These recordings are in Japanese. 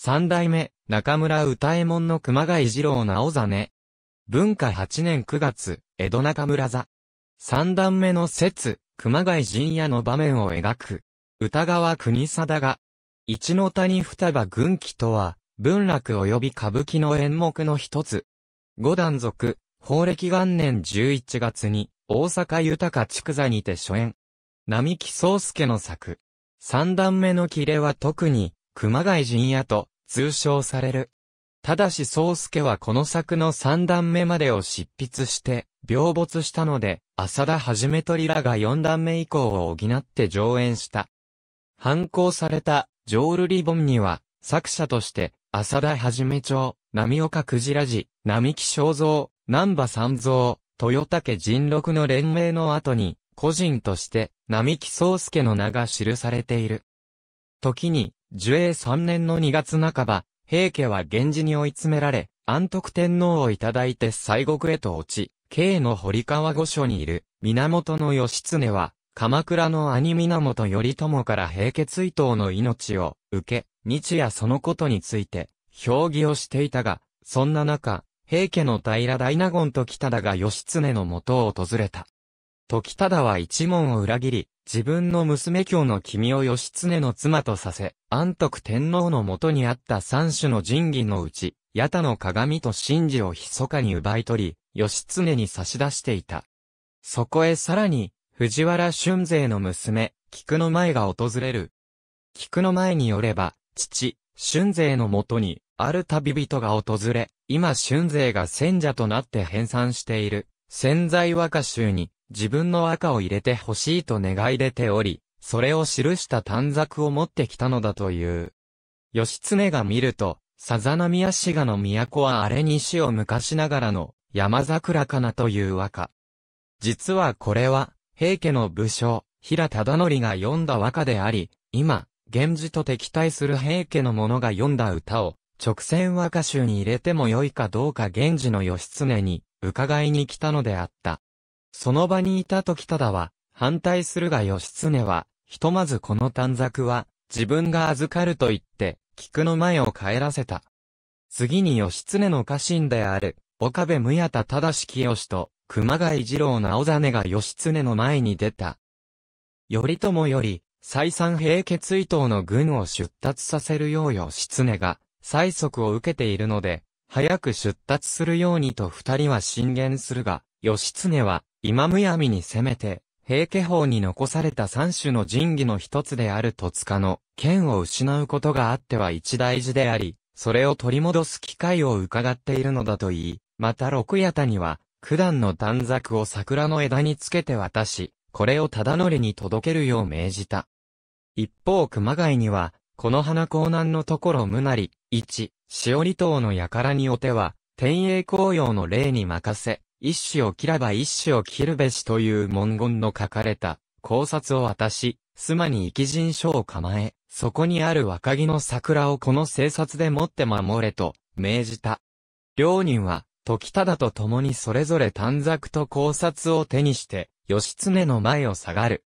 三代目、中村歌右衛門の熊谷二郎直座ね。文化八年九月、江戸中村座。三段目の説、熊谷陣屋の場面を描く。歌川国貞が、一の谷双葉軍記とは、文楽及び歌舞伎の演目の一つ。五段族、法暦元年11月に、大阪豊筑座にて初演。並木宗介の作。三段目の切れは特に、熊谷陣屋と通称される。ただし宗介はこの作の三段目までを執筆して、病没したので、浅田はじめとりらが四段目以降を補って上演した。反抗された、ジョールリボンには、作者として、浅田はじめ町、波岡くじらじ、並木正蔵、南波三蔵、豊武人六の連名の後に、個人として、並木宗介の名が記されている。時に、樹永3年の2月半ば、平家は源氏に追い詰められ、安徳天皇をいただいて西国へと落ち、慶の堀川御所にいる源義経は、鎌倉の兄源頼朝から平家追悼の命を受け、日夜そのことについて、評議をしていたが、そんな中、平家の平大納言と北田が義経の元を訪れた。時忠は一門を裏切り、自分の娘京の君を義経の妻とさせ、安徳天皇のもとにあった三種の神器のうち、八田の鏡と神事を密かに奪い取り、義経に差し出していた。そこへさらに、藤原春勢の娘、菊の前が訪れる。菊の前によれば、父、春勢のもとに、ある旅人が訪れ、今春勢が戦者となって編纂している、潜在和歌集に、自分の赤を入れて欲しいと願い出ており、それを記した短冊を持ってきたのだという。義経が見ると、さざ波みや滋賀の都はあれに死を昔ながらの山桜かなという和歌。実はこれは、平家の武将、平忠則が読んだ和歌であり、今、源氏と敵対する平家の者が読んだ歌を、直線和歌集に入れても良いかどうか源氏の義経に、伺いに来たのであった。その場にいた時ただは、反対するが義経は、ひとまずこの短冊は、自分が預かると言って、菊の前を帰らせた。次に義経の家臣である、岡部無也田忠清と、熊谷二郎直真が義経の前に出た。頼朝より、再三平家追討の軍を出立させるよう義経が、催促を受けているので、早く出立するようにと二人は進言するが、義経は、今むやみに攻めて、平家法に残された三種の神器の一つである戸塚の剣を失うことがあっては一大事であり、それを取り戻す機会を伺っているのだと言い、また六谷谷は、九段の短冊を桜の枝につけて渡し、これを忠則に届けるよう命じた。一方熊谷には、この花江南のところ無なり、一、しおり島の輩におては、天栄紅葉の霊に任せ、一種を切らば一種を切るべしという文言の書かれた考察を渡し、妻に生人書を構え、そこにある若木の桜をこの生殺で持って守れと命じた。両人は、時忠と共にそれぞれ短冊と考察を手にして、義経の前を下がる。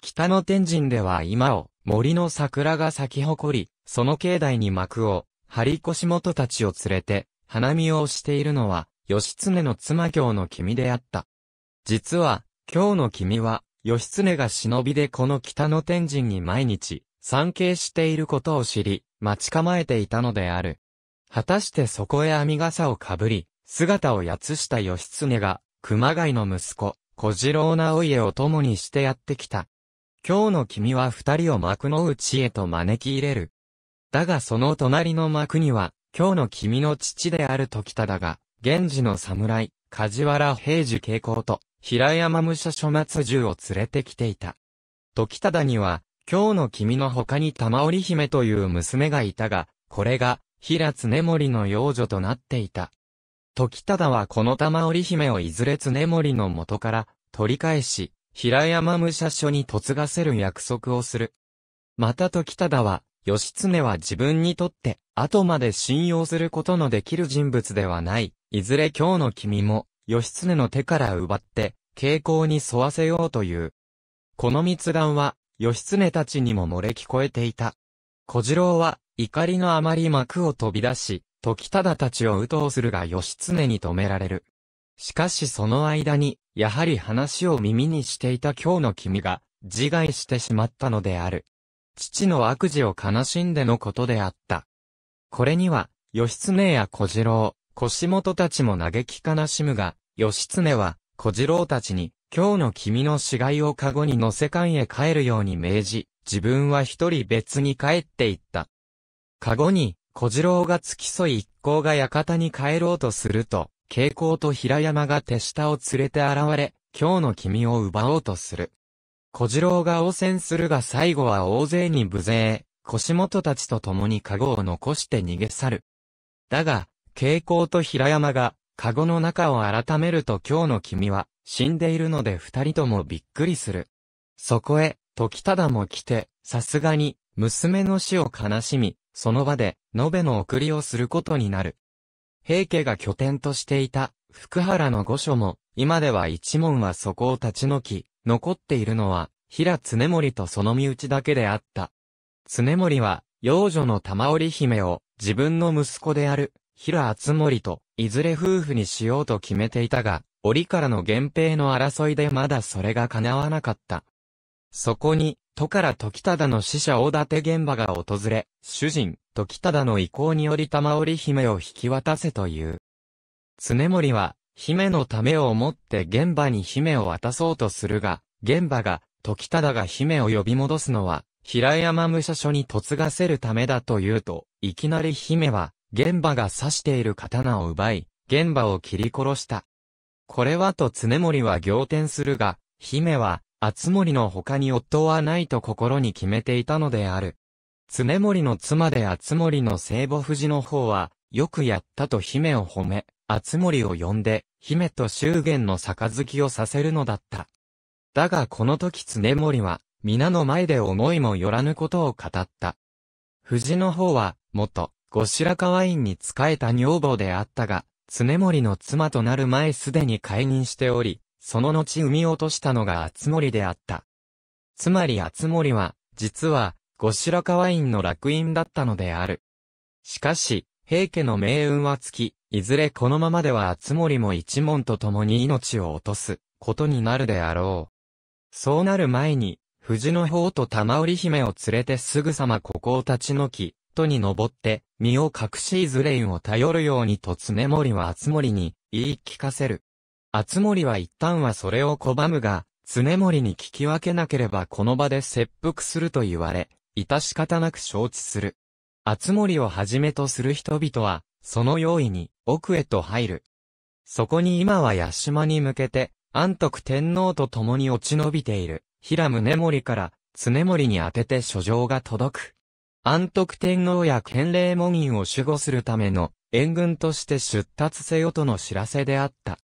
北の天神では今を、森の桜が咲き誇り、その境内に幕を、張り腰元たちを連れて、花見をしているのは、義経の妻京の君であった。実は、京の君は、義経が忍びでこの北の天神に毎日、参詣していることを知り、待ち構えていたのである。果たしてそこへ網笠をかぶり、姿をやつした義経が、熊谷の息子、小次郎直家を共にしてやってきた。今日の君は二人を幕の内へと招き入れる。だがその隣の幕には、今日の君の父である時田だが、源氏の侍、梶原平次慶光と、平山武者諸松銃を連れてきていた。時忠には、今日の君の他に玉織姫という娘がいたが、これが、平常森の養女となっていた。時忠はこの玉織姫をいずれ常森の元から取り返し、平山武者所に嫁がせる約束をする。また時忠は、義経は自分にとって、後まで信用することのできる人物ではない、いずれ今日の君も、義経の手から奪って、傾向に沿わせようという。この密談は、義経たちにも漏れ聞こえていた。小次郎は、怒りのあまり幕を飛び出し、時忠たちを打倒するが義経に止められる。しかしその間に、やはり話を耳にしていた今日の君が、自害してしまったのである。父の悪事を悲しんでのことであった。これには、義経や小次郎、腰元たちも嘆き悲しむが、義経は、小次郎たちに、今日の君の死骸をカゴに乗せ館へ帰るように命じ、自分は一人別に帰っていった。カゴに、小次郎が付き添い一行が館に帰ろうとすると、蛍光と平山が手下を連れて現れ、今日の君を奪おうとする。小次郎が応戦するが最後は大勢に無勢、腰元たちと共にカゴを残して逃げ去る。だが、蛍光と平山が、カゴの中を改めると今日の君は、死んでいるので二人ともびっくりする。そこへ、時忠も来て、さすがに、娘の死を悲しみ、その場で、延べの送りをすることになる。平家が拠点としていた、福原の御所も、今では一門はそこを立ち退き、残っているのは、平常盛とその身内だけであった。常盛は、幼女の玉織姫を、自分の息子である、平厚森と、いずれ夫婦にしようと決めていたが、折からの源平の争いでまだそれが叶わなかった。そこに、都から時忠の死者大館現場が訪れ、主人、時忠の意向により玉織姫を引き渡せという。常森は、姫のためを思って現場に姫を渡そうとするが、現場が、時忠が姫を呼び戻すのは、平山武者所に嫁がせるためだと言うと、いきなり姫は、現場が刺している刀を奪い、現場を切り殺した。これはと常森は仰天するが、姫は、厚森の他に夫はないと心に決めていたのである。常森の妻で厚森の聖母藤の方は、よくやったと姫を褒め、厚森を呼んで、姫と祝言の杯をさせるのだった。だがこの時常森は、皆の前で思いもよらぬことを語った。藤の方は、元、後白河院に仕えた女房であったが、常森の妻となる前すでに解任しており、その後産み落としたのが厚森であった。つまり厚森は、実は、後白河院の楽院だったのである。しかし、平家の命運は尽き、いずれこのままでは厚森も一門と共に命を落とす、ことになるであろう。そうなる前に、藤の方と玉織姫を連れてすぐさまここを立ち退き、トに登って、身を隠しズレインを頼るようにと常森は厚森に言い聞かせる。厚森は一旦はそれを拒むが、常森に聞き分けなければこの場で切腹すると言われ、致し方なく承知する。厚森をはじめとする人々は、その用意に奥へと入る。そこに今は八島に向けて、安徳天皇と共に落ち延びている、平宗盛から、常盛に当てて書状が届く。安徳天皇や建礼門院を守護するための援軍として出立せよとの知らせであった。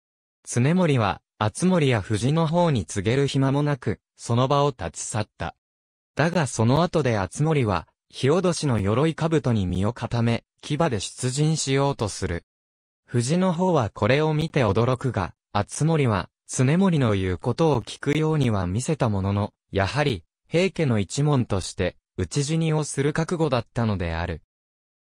常森は、厚森や藤の方に告げる暇もなく、その場を立ち去った。だがその後で厚森は、日落しの鎧兜に身を固め、牙で出陣しようとする。藤の方はこれを見て驚くが、厚森は、常森の言うことを聞くようには見せたものの、やはり、平家の一門として、討ち死にをする覚悟だったのである。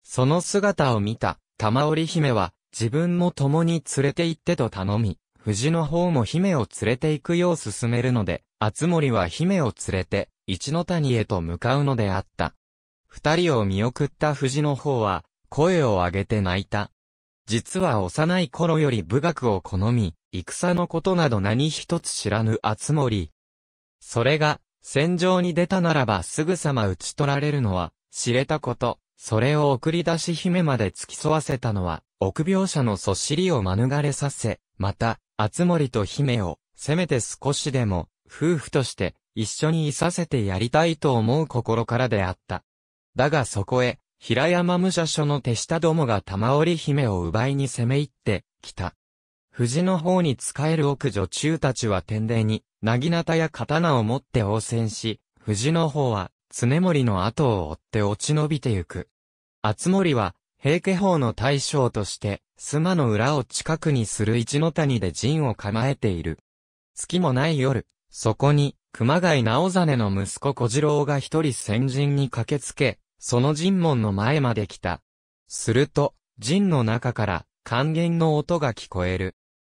その姿を見た、玉織姫は、自分も共に連れて行ってと頼み、藤の方も姫を連れて行くよう進めるので、厚森は姫を連れて、一の谷へと向かうのであった。二人を見送った藤の方は、声を上げて泣いた。実は幼い頃より武学を好み、戦のことなど何一つ知らぬ厚森。それが、戦場に出たならばすぐさま打ち取られるのは、知れたこと。それを送り出し姫まで付き添わせたのは、臆病者のそしりを免れさせ、また、厚森と姫を、せめて少しでも、夫婦として、一緒にいさせてやりたいと思う心からであった。だがそこへ、平山武者所の手下どもが玉織姫を奪いに攻め入って、きた。藤の方に仕える奥女中たちは天霊に、なぎなたや刀を持って応戦し、藤の方は、常森の後を追って落ち延びてゆく。厚森は、平家法の大将として、妻の裏を近くにする一の谷で陣を構えている。月もない夜、そこに、熊谷直真の息子小次郎が一人先陣に駆けつけ、その陣門の前まで来た。すると、陣の中から、還元の音が聞こえる。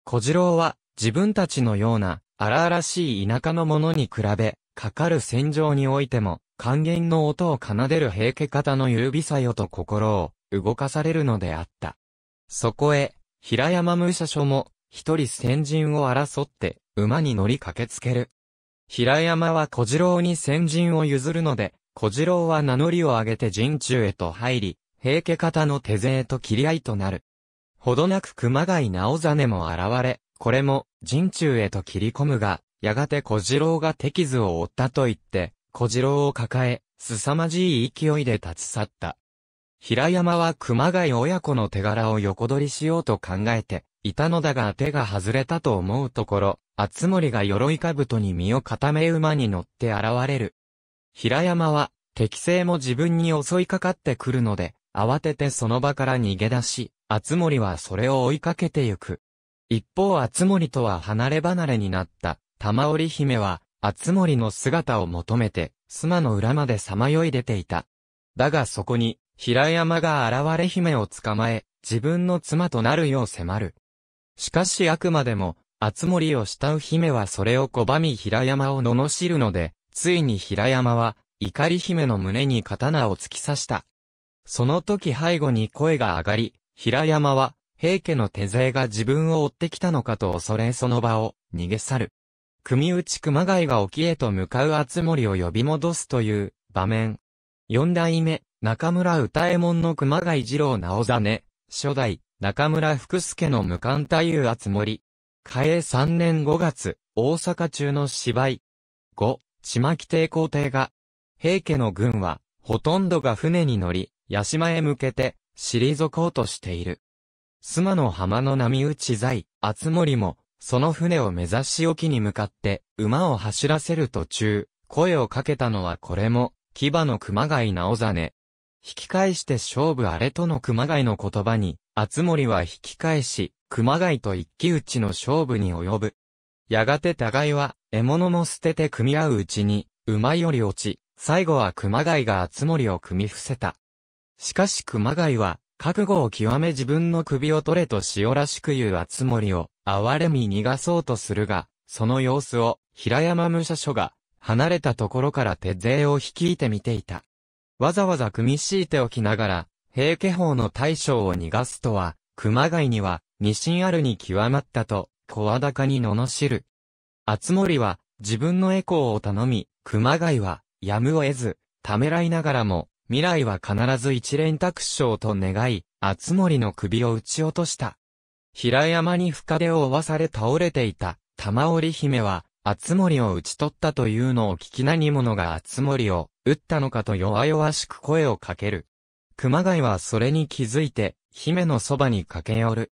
小次郎は自分たちのような荒々しい田舎のものに比べ、かかる戦場においても、還元の音を奏でる平家方の指さよと心を動かされるのであった。そこへ、平山武者所も、一人先陣を争って、馬に乗り駆けつける。平山は小次郎に先陣を譲るので、小次郎は名乗りを上げて陣中へと入り、平家方の手勢と切り合いとなる。ほどなく熊谷直実も現れ、これも、陣中へと切り込むが、やがて小次郎が手傷を負ったと言って、小次郎を抱え、凄まじい勢いで立ち去った。平山は熊谷親子の手柄を横取りしようと考えて、いたのだが手が外れたと思うところ、厚森が鎧兜に身を固め馬に乗って現れる。平山は、敵性も自分に襲いかかってくるので、慌ててその場から逃げ出し、厚森はそれを追いかけてゆく。一方厚森とは離れ離れになった、玉織姫は、厚森の姿を求めて、妻の裏までさまよい出ていた。だがそこに、平山が現れ姫を捕まえ、自分の妻となるよう迫る。しかしあくまでも、厚森を慕う姫はそれを拒み平山を罵るので、ついに平山は、怒り姫の胸に刀を突き刺した。その時背後に声が上がり、平山は、平家の手勢が自分を追ってきたのかと恐れその場を逃げ去る。組内熊谷が沖へと向かう厚森を呼び戻すという場面。四代目、中村歌右衛門の熊谷二郎直真、初代、中村福助の無冠太夫厚森。嘉永三年五月、大阪中の芝居。五、島木帝皇帝が、平家の軍は、ほとんどが船に乗り、八島へ向けて、退こうとしている。須磨の浜の波打ち在、厚森も、その船を目指し沖に向かって、馬を走らせる途中、声をかけたのはこれも、牙の熊谷直真。引き返して勝負あれとの熊谷の言葉に、厚森は引き返し、熊谷と一騎打ちの勝負に及ぶ。やがて互いは、獲物も捨てて組み合ううちに、馬より落ち、最後は熊谷が厚森を組み伏せた。しかし熊谷は、覚悟を極め自分の首を取れと塩らしく言う厚森を、哀れみ逃がそうとするが、その様子を、平山武者所が、離れたところから手勢を率いてみていた。わざわざ組み敷いておきながら、平家法の大将を逃がすとは、熊谷には、二心あるに極まったと、声高に罵る。厚森は、自分のエコーを頼み、熊谷は、やむを得ず、ためらいながらも、未来は必ず一連卓章と願い、厚森の首を撃ち落とした。平山に深手を負わされ倒れていた、玉織姫は、厚森を打ち取ったというのを聞き何者が厚森を、撃ったのかと弱々しく声をかける。熊谷はそれに気づいて、姫のそばに駆け寄る。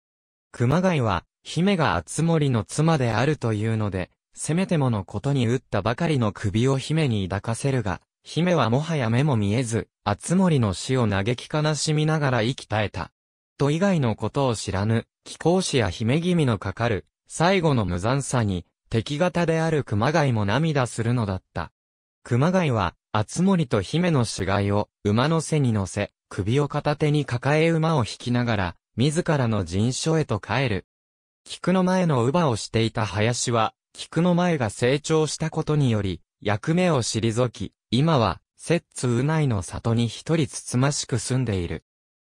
熊谷は、姫が厚森の妻であるというので、せめてものことに打ったばかりの首を姫に抱かせるが、姫はもはや目も見えず、厚森の死を嘆き悲しみながら息絶えた。と以外のことを知らぬ、貴公子や姫君のかかる、最後の無残さに、敵方である熊谷も涙するのだった。熊谷は、厚森と姫の死骸を馬の背に乗せ、首を片手に抱え馬を引きながら、自らの陣所へと帰る。菊の前の乳母をしていた林は、菊の前が成長したことにより、役目を退き、今は、摂津うないの里に一人つつましく住んでいる。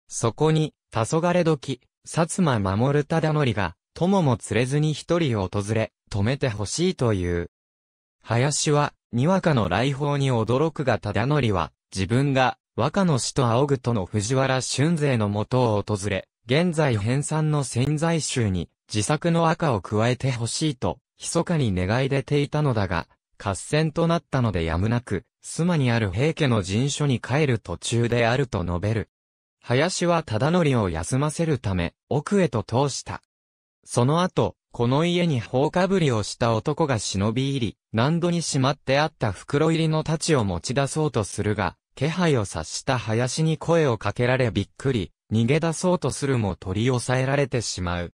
そこに、黄昏時、薩摩守忠則が、友も連れずに一人を訪れ、止めてほしいという。林は、にわかの来訪に驚くが忠則は、自分が、和歌の死と仰ぐとの藤原俊勢のもとを訪れ、現在編纂の潜在集に、自作の赤を加えてほしいと、密かに願い出ていたのだが、合戦となったのでやむなく、妻にある平家の陣所に帰る途中であると述べる。林は忠則を休ませるため、奥へと通した。その後、この家に放火ぶりをした男が忍び入り、何度にしまってあった袋入りの太刀を持ち出そうとするが、気配を察した林に声をかけられびっくり、逃げ出そうとするも取り押さえられてしまう。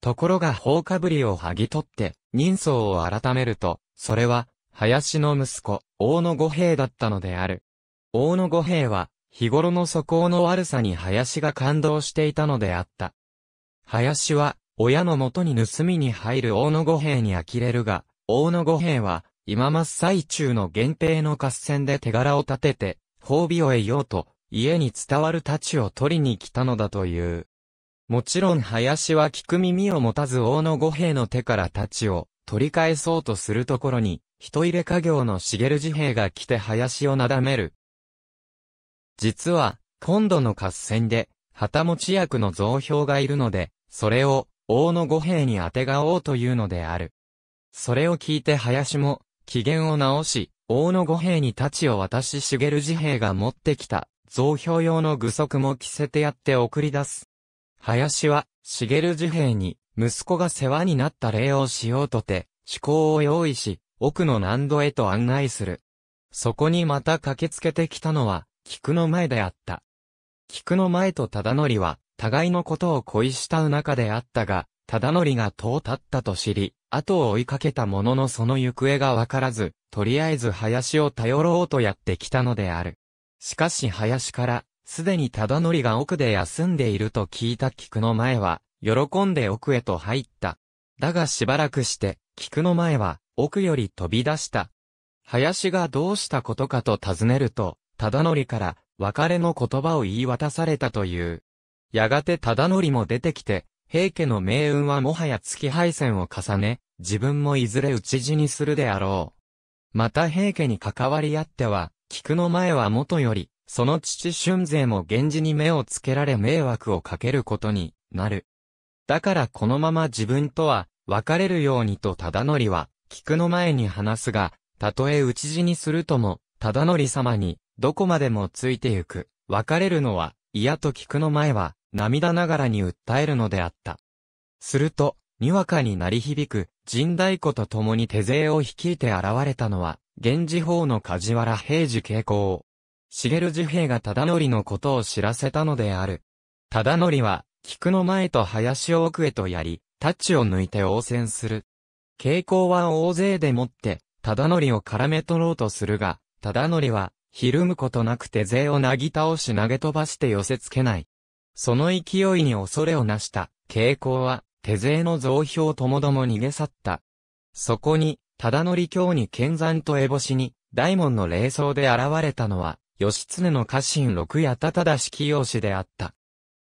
ところが放火ぶりを剥ぎ取って、人相を改めると、それは、林の息子、大野五兵だったのである。大野五兵は、日頃の素行の悪さに林が感動していたのであった。林は、親のもとに盗みに入る大野五兵に呆れるが、大野五兵は、今真っ最中の源平の合戦で手柄を立てて、褒美を得ようと、家に伝わる太刀を取りに来たのだという。もちろん林は聞く耳を持たず大野五兵の手から太刀を取り返そうとするところに、人入れ家業の茂自兵が来て林をなだめる。実は、今度の合戦で、旗持ち役の増票がいるので、それを、王の五兵に当てがおうというのである。それを聞いて林も、機嫌を直し、王の五兵に太刀を渡し茂自兵が持ってきた、増票用の具足も着せてやって送り出す。林は、茂自兵に、息子が世話になった礼をしようとて、思考を用意し、奥の難度へと案内する。そこにまた駆けつけてきたのは、菊の前であった。菊の前と忠則は、互いのことを恋したう中であったが、忠則が遠たったと知り、後を追いかけたもののその行方がわからず、とりあえず林を頼ろうとやってきたのである。しかし林から、すでに忠則が奥で休んでいると聞いた菊の前は、喜んで奥へと入った。だがしばらくして、菊の前は、奥より飛び出した。林がどうしたことかと尋ねると、忠則から、別れの言葉を言い渡されたという。やがて忠則も出てきて、平家の命運はもはや月敗戦を重ね、自分もいずれ討ち死にするであろう。また平家に関わり合っては、菊の前は元より、その父春勢も源氏に目をつけられ迷惑をかけることになる。だからこのまま自分とは別れるようにと忠則は、菊の前に話すが、たとえ討ち死にするとも、忠則様に、どこまでもついてゆく、別れるのは、嫌と菊の前は、涙ながらに訴えるのであった。すると、にわかに鳴り響く、神太鼓と共に手勢を率いて現れたのは、源氏法の梶原平次慶光。茂樹平が忠則のことを知らせたのである。忠則は、菊の前と林奥へとやり、太刀を抜いて応戦する。傾向は大勢でもって、忠則を絡め取ろうとするが、忠則は、ひるむことなく手勢をなぎ倒し投げ飛ばして寄せつけない。その勢いに恐れをなした、傾向は、手勢の増票ともども逃げ去った。そこに、忠則京に剣山と烏帽子に、大門の霊装で現れたのは、義経の家臣六やたただ式用紙であった。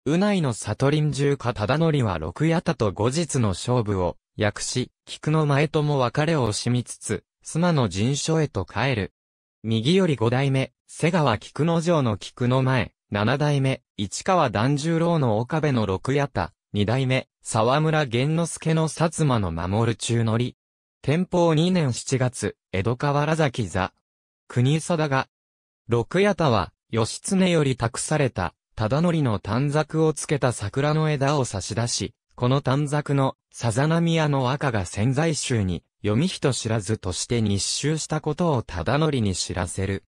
うないの里林中家忠則は六夜田と後日の勝負を、訳し、菊の前とも別れを惜しみつつ、妻の陣所へと帰る。右より五代目、瀬川菊之丞の菊の前、七代目、市川團十郎の岡部の六夜田、二代目、沢村玄之助の薩摩の守る中則。天保2年7月、江戸川原崎座。国定が、六夜田は、義経より託された、忠則の短冊をつけた桜の枝を差し出し、この短冊のさざ波屋の赤が潜在衆に読み人知らずとして日集したことを忠則に知らせる。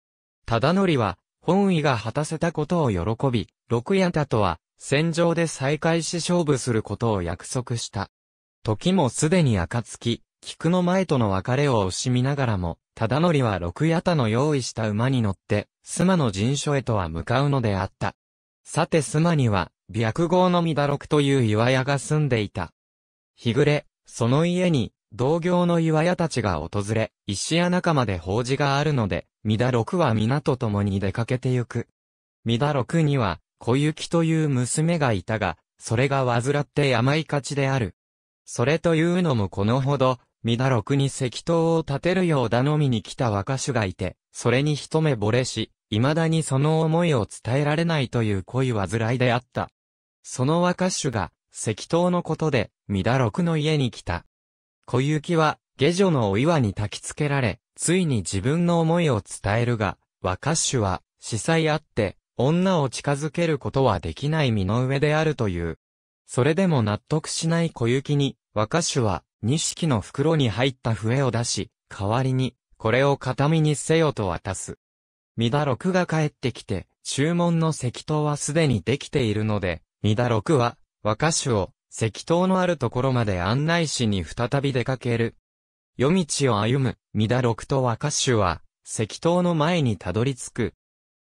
忠則は本意が果たせたことを喜び、六夜田とは戦場で再会し勝負することを約束した。時もすでに暁、菊の前との別れを惜しみながらも、忠則は六八田の用意した馬に乗って、妻の陣所へとは向かうのであった。さて妻には、白豪のみだろくという岩屋が住んでいた。日暮れ、その家に、同業の岩屋たちが訪れ、石屋仲間で法事があるので、みだろくは皆と共に出かけてゆく。みだろくには、小雪という娘がいたが、それが患って病勝ちである。それというのもこのほど、みだろくに石灯を立てるよう頼みに来た若手がいて、それに一目惚れし、未だにその思いを伝えられないという恋煩いであった。その若主が、石刀のことで、三田六の家に来た。小雪は、下女のお岩に焚き付けられ、ついに自分の思いを伝えるが、若主は、司祭あって、女を近づけることはできない身の上であるという。それでも納得しない小雪に、若主は、錦の袋に入った笛を出し、代わりに、これを形見にせよと渡す。ミダ六が帰ってきて、注文の石灯はすでにできているので、ミダ六は、和歌手を、石灯のあるところまで案内しに再び出かける。夜道を歩む、ミダ六と和歌手は、石灯の前にたどり着く。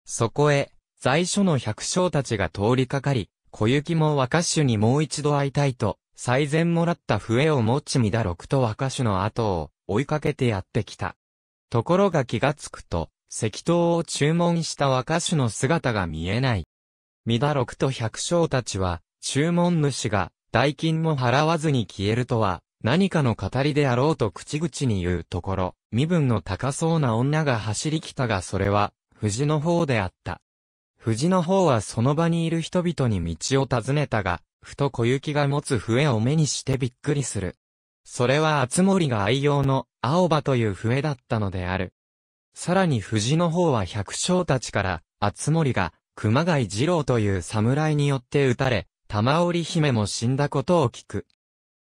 そこへ、在所の百姓たちが通りかかり、小雪も和歌手にもう一度会いたいと、最善もらった笛を持ちミダ六と和歌手の後を、追いかけてやってきた。ところが気がつくと、石灯を注文した若手の姿が見えない。三田六と百姓たちは、注文主が代金も払わずに消えるとは、何かの語りであろうと口々に言うところ、身分の高そうな女が走り来たがそれは、藤の方であった。藤の方はその場にいる人々に道を尋ねたが、ふと小雪が持つ笛を目にしてびっくりする。それは厚森が愛用の、青葉という笛だったのである。さらに藤の方は百姓たちから、厚森が、熊谷二郎という侍によって撃たれ、玉織姫も死んだことを聞く。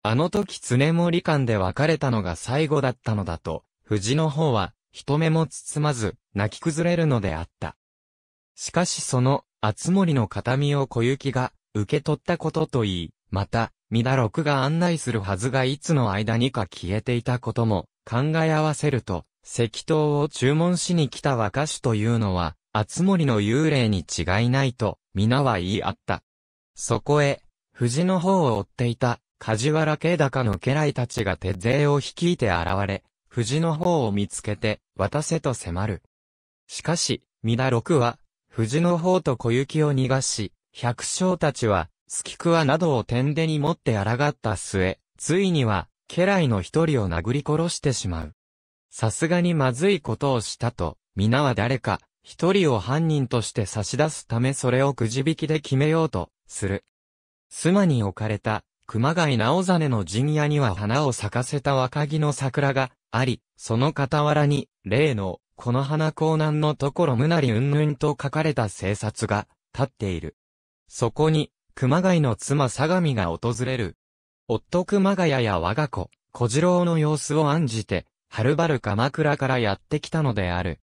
あの時常森間で別れたのが最後だったのだと、藤の方は、人目も包まず、泣き崩れるのであった。しかしその、厚森の形見を小雪が、受け取ったことといい、また、三田六が案内するはずがいつの間にか消えていたことも、考え合わせると、石灯を注文しに来た若手というのは、厚森の幽霊に違いないと、皆は言い合った。そこへ、藤の方を追っていた、梶原家高の家来たちが手勢を率いて現れ、藤の方を見つけて、渡せと迫る。しかし、皆六は、藤の方と小雪を逃がし、百姓たちは、スキクワなどを天手に持って抗った末、ついには、家来の一人を殴り殺してしまう。さすがにまずいことをしたと、皆は誰か、一人を犯人として差し出すためそれをくじ引きで決めようと、する。妻に置かれた、熊谷直実の陣屋には花を咲かせた若木の桜があり、その傍らに、例の、この花江南のところ無なりうんぬんと書かれた制札が、立っている。そこに、熊谷の妻相模が訪れる。夫熊谷や我が子、小次郎の様子を案じて、はるばる鎌倉からやってきたのである。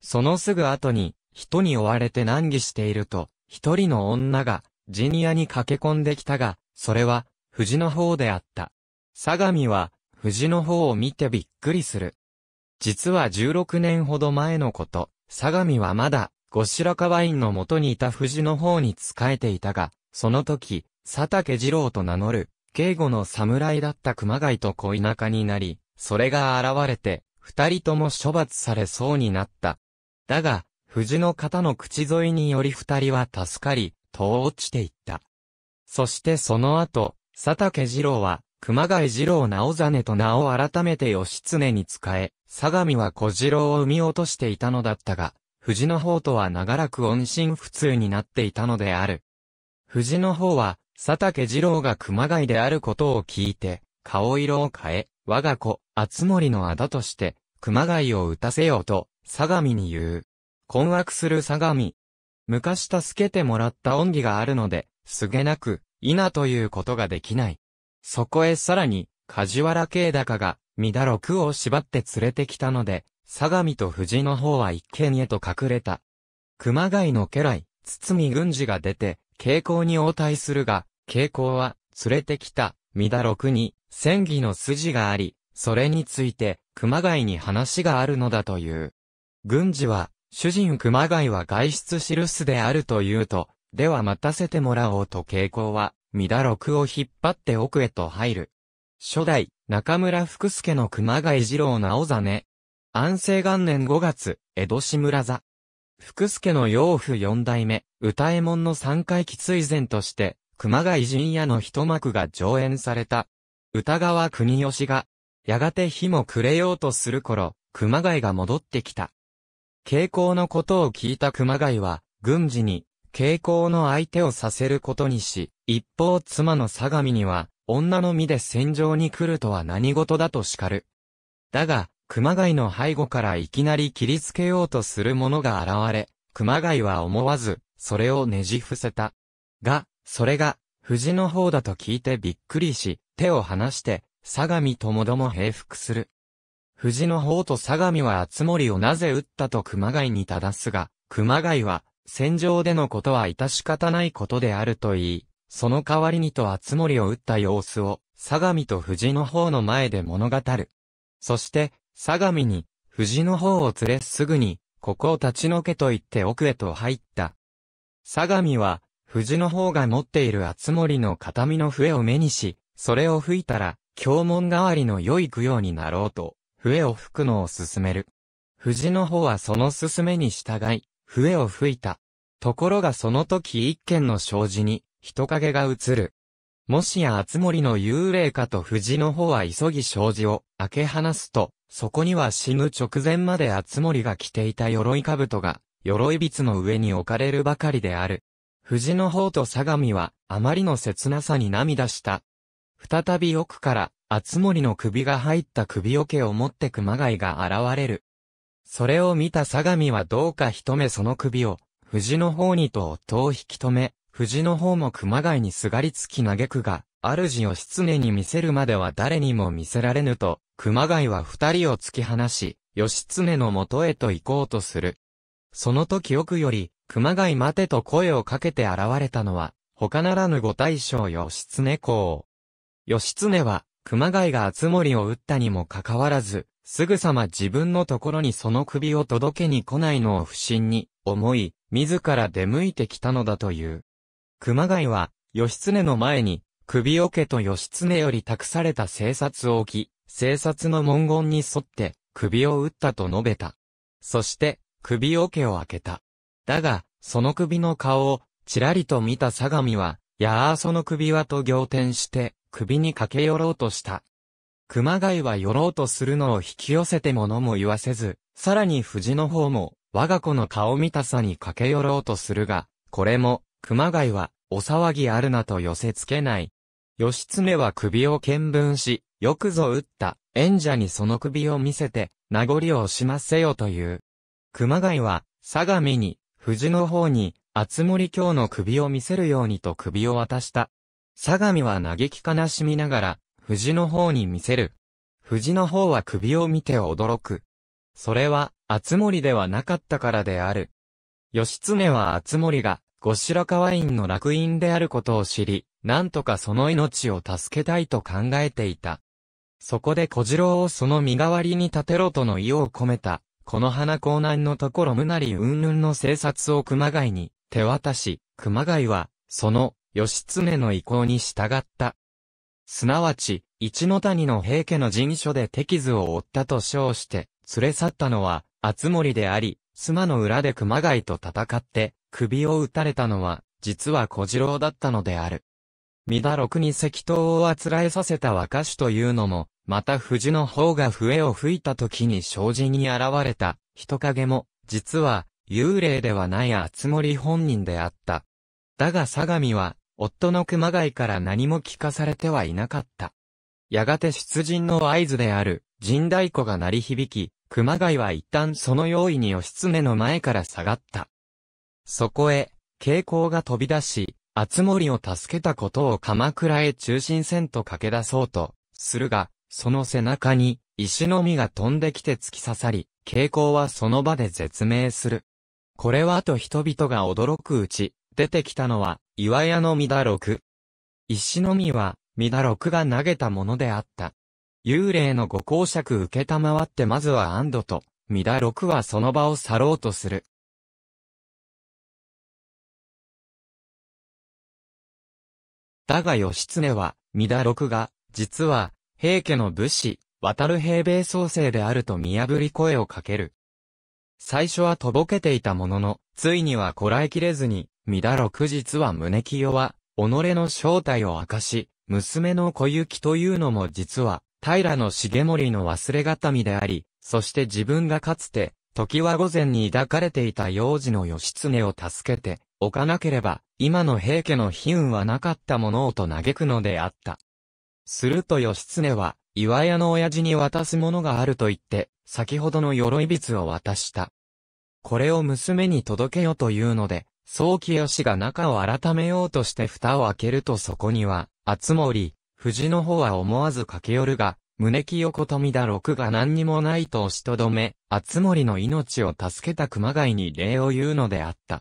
そのすぐ後に、人に追われて難儀していると、一人の女が、ジニアに駆け込んできたが、それは、藤の方であった。相模は、藤の方を見てびっくりする。実は16年ほど前のこと、相模はまだ、後白河院の元にいた藤の方に仕えていたが、その時、佐竹二郎と名乗る、警護の侍だった熊谷と小田舎になり、それが現れて、二人とも処罰されそうになった。だが、藤の方の口沿いにより二人は助かり、遠落ちていった。そしてその後、佐竹二郎は、熊谷二郎直真と名を改めて義経に仕え、相模は小次郎を産み落としていたのだったが、藤の方とは長らく音信不通になっていたのである。藤の方は、佐竹二郎が熊谷であることを聞いて、顔色を変え、我が子、厚森のあだとして、熊谷を打たせようと、相模に言う。困惑する相模。昔助けてもらった恩義があるので、すげなく、稲ということができない。そこへさらに、梶原慶高が、三田六を縛って連れてきたので、相模と藤の方は一軒へと隠れた。熊谷の家来、堤軍事が出て、傾向に応対するが、傾向は、連れてきた、三田六に、戦技の筋があり、それについて、熊谷に話があるのだという。軍事は、主人熊谷は外出しるすであるというと、では待たせてもらおうと傾向は、三田六を引っ張って奥へと入る。初代、中村福助の熊谷二郎直座ね。安政元年5月、江戸市村座。福助の養父四代目、歌右衛門の三回忌追善として、熊谷陣屋の一幕が上演された。歌川国吉が、やがて日も暮れようとする頃、熊谷が戻ってきた。傾向のことを聞いた熊谷は、軍事に、傾向の相手をさせることにし、一方妻の相模には、女の身で戦場に来るとは何事だと叱る。だが、熊谷の背後からいきなり切りつけようとする者が現れ、熊谷は思わず、それをねじ伏せた。が、それが、藤の方だと聞いてびっくりし、手を離して、相模ともども平服する。藤の方と相模は厚森をなぜ撃ったと熊谷に正すが、熊谷は、戦場でのことは致し方ないことであると言い、その代わりにと厚森を撃った様子を、相模と藤の方の前で物語る。そして、相模に、藤の方を連れすぐに、ここを立ち退けと言って奥へと入った。相模は、藤の方が持っている厚森の形見の笛を目にし、それを吹いたら、教門代わりの良い供養になろうと、笛を吹くのを勧める。藤の方はその勧めに従い、笛を吹いた。ところがその時一軒の障子に、人影が映る。もしや厚森の幽霊かと藤の方は急ぎ障子を開け放すと、そこには死ぬ直前まで厚森が着ていた鎧兜が、鎧びつの上に置かれるばかりである。藤の方と相模は、あまりの切なさに涙した。再び奥から、厚森の首が入った首桶を持って熊谷が現れる。それを見た相模はどうか一目その首を、藤の方にと夫を引き止め、藤の方も熊谷にすがりつき嘆くが、主を狐に見せるまでは誰にも見せられぬと、熊谷は二人を突き放し、義経の元へと行こうとする。その時奥より、熊谷待てと声をかけて現れたのは、他ならぬご大将義経公。義経は、熊谷が厚森を撃ったにもかかわらず、すぐさま自分のところにその首を届けに来ないのを不審に思い、自ら出向いてきたのだという。熊谷は、義経の前に、首をけと義経より託された生殺を置き、生殺の文言に沿って、首を打ったと述べた。そして、首をけを開けた。だが、その首の顔を、ちらりと見た相模は、やあその首はと仰天して、首に駆け寄ろうとした。熊谷は寄ろうとするのを引き寄せてものも言わせず、さらに藤の方も、我が子の顔見たさに駆け寄ろうとするが、これも、熊谷は、お騒ぎあるなと寄せつけない。義経は首を見分し、よくぞ打った、演者にその首を見せて、名残を惜しませよという。熊谷は、相模に、藤の方に、厚森京の首を見せるようにと首を渡した。相模は嘆き悲しみながら、藤の方に見せる。藤の方は首を見て驚く。それは、厚森ではなかったからである。義経は厚森が、後白河院の楽院であることを知り、なんとかその命を助けたいと考えていた。そこで小次郎をその身代わりに立てろとの意を込めた、この花江南のところ無なりうんんの生殺を熊谷に手渡し、熊谷は、その、義経の意向に従った。すなわち、一の谷の平家の陣所で手傷を負ったと称して、連れ去ったのは、厚森であり、妻の裏で熊谷と戦って、首を打たれたのは、実は小次郎だったのである。三田六に石刀をあつらえさせた若手というのも、また藤の方が笛を吹いた時に障子に現れた人影も、実は幽霊ではない厚森本人であった。だが相模は、夫の熊谷から何も聞かされてはいなかった。やがて出陣の合図である、神太鼓が鳴り響き、熊谷は一旦その用意に義経の前から下がった。そこへ、傾向が飛び出し、厚森を助けたことを鎌倉へ中心線と駆け出そうと、するが、その背中に石の実が飛んできて突き刺さり、傾向はその場で絶命する。これはと人々が驚くうち、出てきたのは、岩屋の実だ六。石の実は、実だ六が投げたものであった。幽霊のご公爵受けたまわってまずは安堵と、実だ六はその場を去ろうとする。だが義経は、三田六が、実は、平家の武士、渡る平米創生であると見破り声をかける。最初はとぼけていたものの、ついにはこらえきれずに、乱だろく実は胸清は、己の正体を明かし、娘の小雪というのも実は、平の重盛の忘れがたみであり、そして自分がかつて、時は午前に抱かれていた幼児の義経を助けて、おかなければ、今の平家の悲運はなかったものをと嘆くのであった。すると義経は、岩屋の親父に渡すものがあると言って、先ほどの鎧筆を渡した。これを娘に届けよというので、早期義が中を改めようとして蓋を開けるとそこには、厚森、藤の方は思わず駆け寄るが、胸木横とみだ六が何にもないと押しとどめ、厚森の命を助けた熊谷に礼を言うのであった。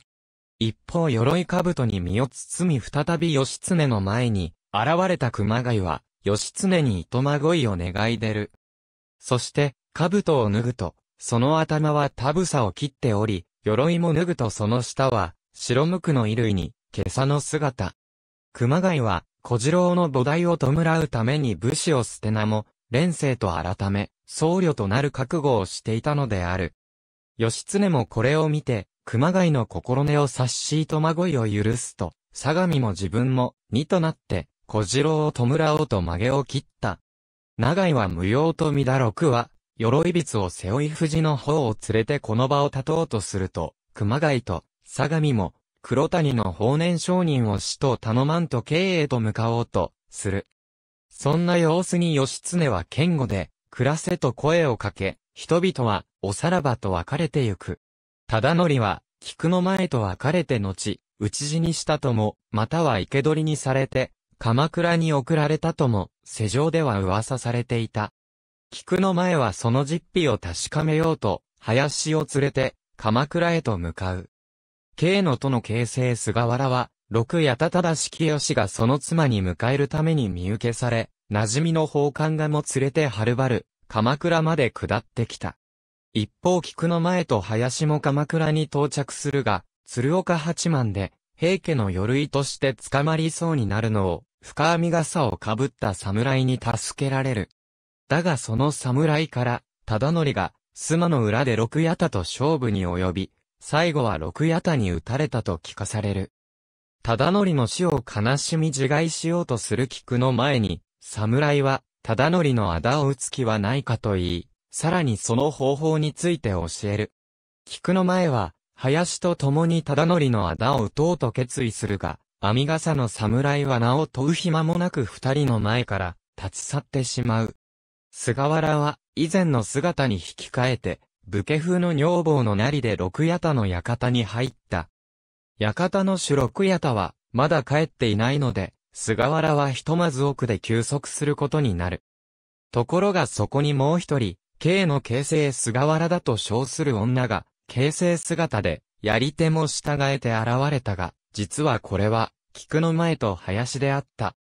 一方鎧兜に身を包み再び義経の前に、現れた熊谷は、義経にいとまごいを願い出る。そして、兜を脱ぐと、その頭はタブサを切っており、鎧も脱ぐとその下は、白無垢の衣類に、袈裟の姿。熊谷は、小次郎の菩提を弔うために武士を捨て名も、連生と改め、僧侶となる覚悟をしていたのである。義経もこれを見て、熊谷の心根を察しいとまごいを許すと、相模も自分も、にとなって、小次郎を弔おうと曲げを切った。長井は無用と見だ六は、鎧つを背負い藤の方を連れてこの場を立とうとすると、熊谷と、相模も、黒谷の法年商人を死と頼まんと経営と向かおうと、する。そんな様子に義経は堅固で、暮らせと声をかけ、人々は、おさらばと別れてゆく。忠則は、菊の前と別れて後、討ち死にしたとも、または生け捕りにされて、鎌倉に送られたとも、世上では噂されていた。菊の前はその実費を確かめようと、林を連れて、鎌倉へと向かう。慶のとの形成菅原は、六八田忠式義がその妻に迎えるために見受けされ、馴染みの奉還がも連れてはるばる、鎌倉まで下ってきた。一方菊の前と林も鎌倉に到着するが、鶴岡八幡で、平家の鎧として捕まりそうになるのを、深編み傘をかぶった侍に助けられる。だがその侍から、忠則が、妻の裏で六八田と勝負に及び、最後は六八田に撃たれたと聞かされる。忠則の死を悲しみ自害しようとする菊の前に、侍は、忠則の仇を打つ気はないかと言い、さらにその方法について教える。菊の前は、林と共に忠則の仇を打とうと決意するが、編笠の侍は名を問う暇もなく二人の前から立ち去ってしまう。菅原は以前の姿に引き換えて、武家風の女房のなりで六屋田の館に入った。館の主六屋田は、まだ帰っていないので、菅原はひとまず奥で休息することになる。ところがそこにもう一人、慶の形成菅原だと称する女が、形成姿で、やり手も従えて現れたが、実はこれは、菊の前と林であった。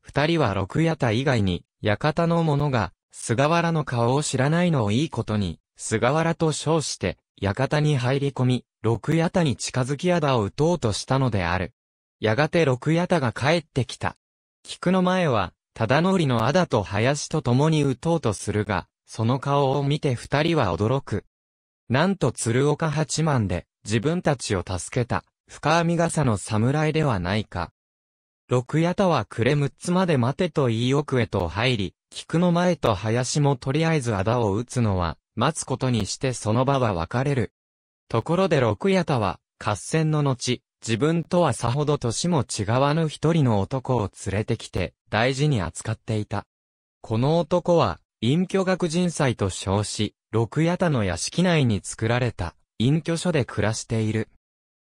二人は六屋台以外に、館の者が、菅原の顔を知らないのをいいことに、菅原と称して、館に入り込み、六屋田に近づき屋田を撃とうとしたのである。やがて六屋田が帰ってきた。菊の前は、忠則のあだと林と共に撃とうとするが、その顔を見て二人は驚く。なんと鶴岡八幡で、自分たちを助けた、深編み傘の侍ではないか。六や田は暮れ六つまで待てと言い奥へと入り、菊の前と林もとりあえずあだを打つのは、待つことにしてその場は別れる。ところで六や田は、合戦の後、自分とはさほど年も違わぬ一人の男を連れてきて、大事に扱っていた。この男は、隠居学人祭と称し、六八田の屋敷内に作られた、隠居所で暮らしている。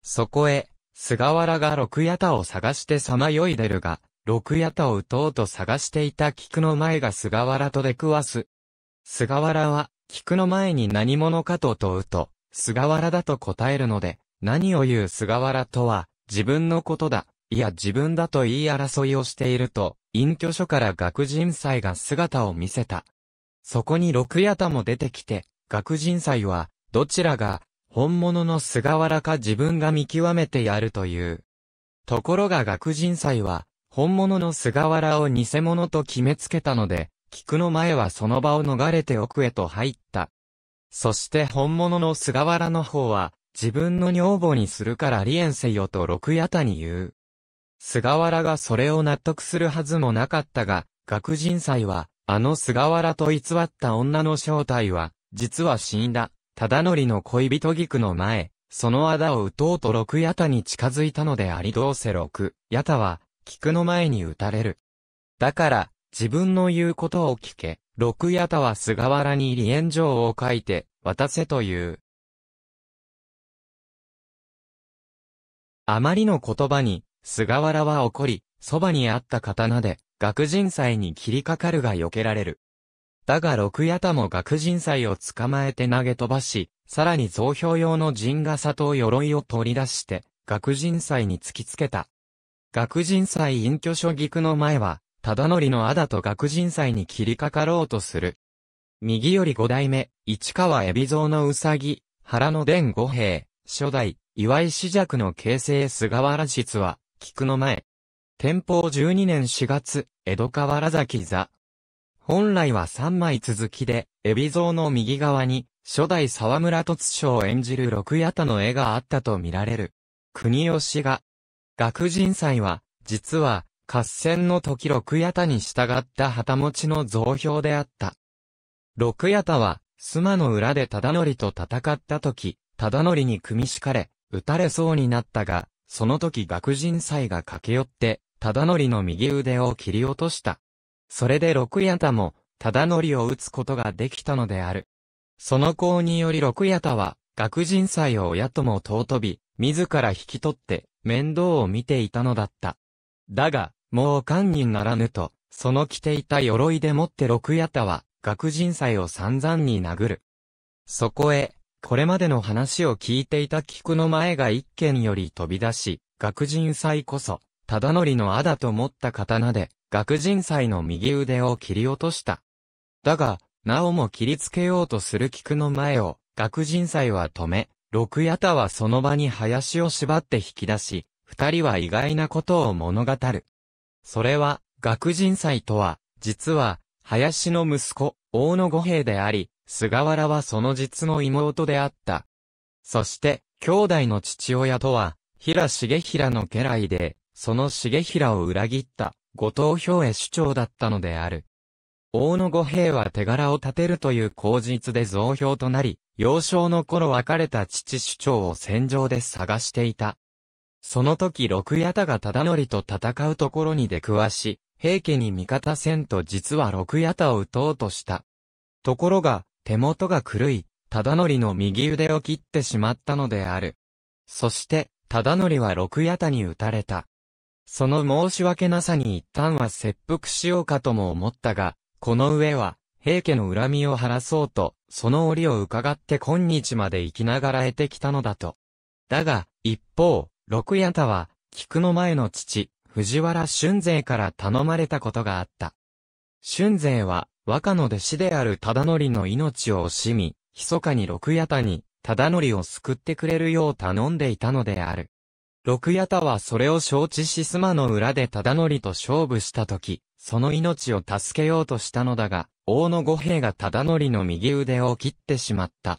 そこへ、菅原が六八田を探してさまよいでるが、六八田を打とうと探していた菊の前が菅原と出くわす。菅原は、菊の前に何者かと問うと、菅原だと答えるので、何を言う菅原とは、自分のことだ、いや自分だと言い争いをしていると、隠居所から学人祭が姿を見せた。そこに六八田も出てきて、学人祭は、どちらが、本物の菅原か自分が見極めてやるという。ところが学人祭は、本物の菅原を偽物と決めつけたので、菊の前はその場を逃れて奥へと入った。そして本物の菅原の方は、自分の女房にするから離縁せよと六夜田に言う。菅原がそれを納得するはずもなかったが、学人祭は、あの菅原と偽った女の正体は、実は死んだ。忠則の恋人菊の前、その仇を打とうと六八田に近づいたのでありどうせ六八田は、菊の前に打たれる。だから、自分の言うことを聞け、六八田は菅原に離縁状を書いて、渡せという。あまりの言葉に、菅原は怒り、そばにあった刀で、学人祭に切りかかるが避けられる。だが六矢田も学人祭を捕まえて投げ飛ばし、さらに増票用の陣笠と鎧を取り出して、学人祭に突きつけた。学人祭隠居所菊の前は、忠則のあだと学人祭に切りかかろうとする。右より五代目、市川海老蔵のうさぎ、原の伝五兵、初代、岩井四尺の形成菅原実は、菊の前。天保十二年四月、江戸川原崎座、本来は3枚続きで、海老蔵の右側に、初代沢村突章を演じる六夜田の絵があったと見られる。国吉が、学人祭は、実は、合戦の時六夜田に従った旗持ちの造標であった。六夜田は、妻の裏で忠則と戦った時、忠則に組み敷かれ、撃たれそうになったが、その時学人祭が駆け寄って、忠則の右腕を切り落とした。それで六矢田も、忠則を討つことができたのである。その功により六矢田は、学人祭を親とも尊び、自ら引き取って、面倒を見ていたのだった。だが、もう官にならぬと、その着ていた鎧でもって六矢田は、学人祭を散々に殴る。そこへ、これまでの話を聞いていた菊の前が一軒より飛び出し、学人祭こそ、忠則のあだと思った刀で、学人祭の右腕を切り落とした。だが、なおも切りつけようとする菊の前を、学人祭は止め、六矢田はその場に林を縛って引き出し、二人は意外なことを物語る。それは、学人祭とは、実は、林の息子、大野五兵であり、菅原はその実の妹であった。そして、兄弟の父親とは、平重平の家来で、その重平を裏切った。ご投票へ主張だったのである。大野五兵は手柄を立てるという口実で増票となり、幼少の頃別れた父主張を戦場で探していた。その時六八田が忠則と戦うところに出くわし、平家に味方せんと実は六八田を撃とうとした。ところが、手元が狂い、忠則の右腕を切ってしまったのである。そして、忠則は六八田に撃たれた。その申し訳なさに一旦は切腹しようかとも思ったが、この上は、平家の恨みを晴らそうと、その折を伺って今日まで生きながら得てきたのだと。だが、一方、六八田は、菊の前の父、藤原春勢から頼まれたことがあった。春勢は、若の弟子である忠則の命を惜しみ、密かに六八田に、忠則を救ってくれるよう頼んでいたのである。六夜田はそれを承知し妻の裏で忠則と勝負したとき、その命を助けようとしたのだが、大野五兵が忠則の右腕を切ってしまった。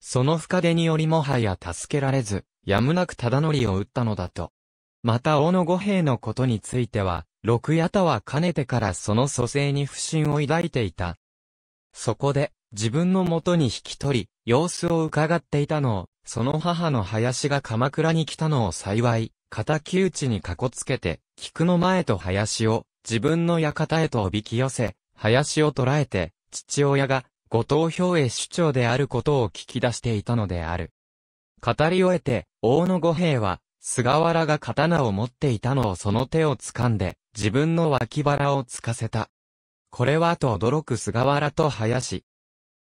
その深手によりもはや助けられず、やむなく忠則を撃ったのだと。また大野五兵のことについては、六夜田はかねてからその蘇生に不信を抱いていた。そこで、自分のもとに引き取り、様子を伺っていたのを、その母の林が鎌倉に来たのを幸い、敵討ちにかこつけて、菊の前と林を、自分の館へとおびき寄せ、林を捕らえて、父親が、後藤兵衛首長であることを聞き出していたのである。語り終えて、大野五兵は、菅原が刀を持っていたのをその手を掴んで、自分の脇腹をつかせた。これはと驚く菅原と林。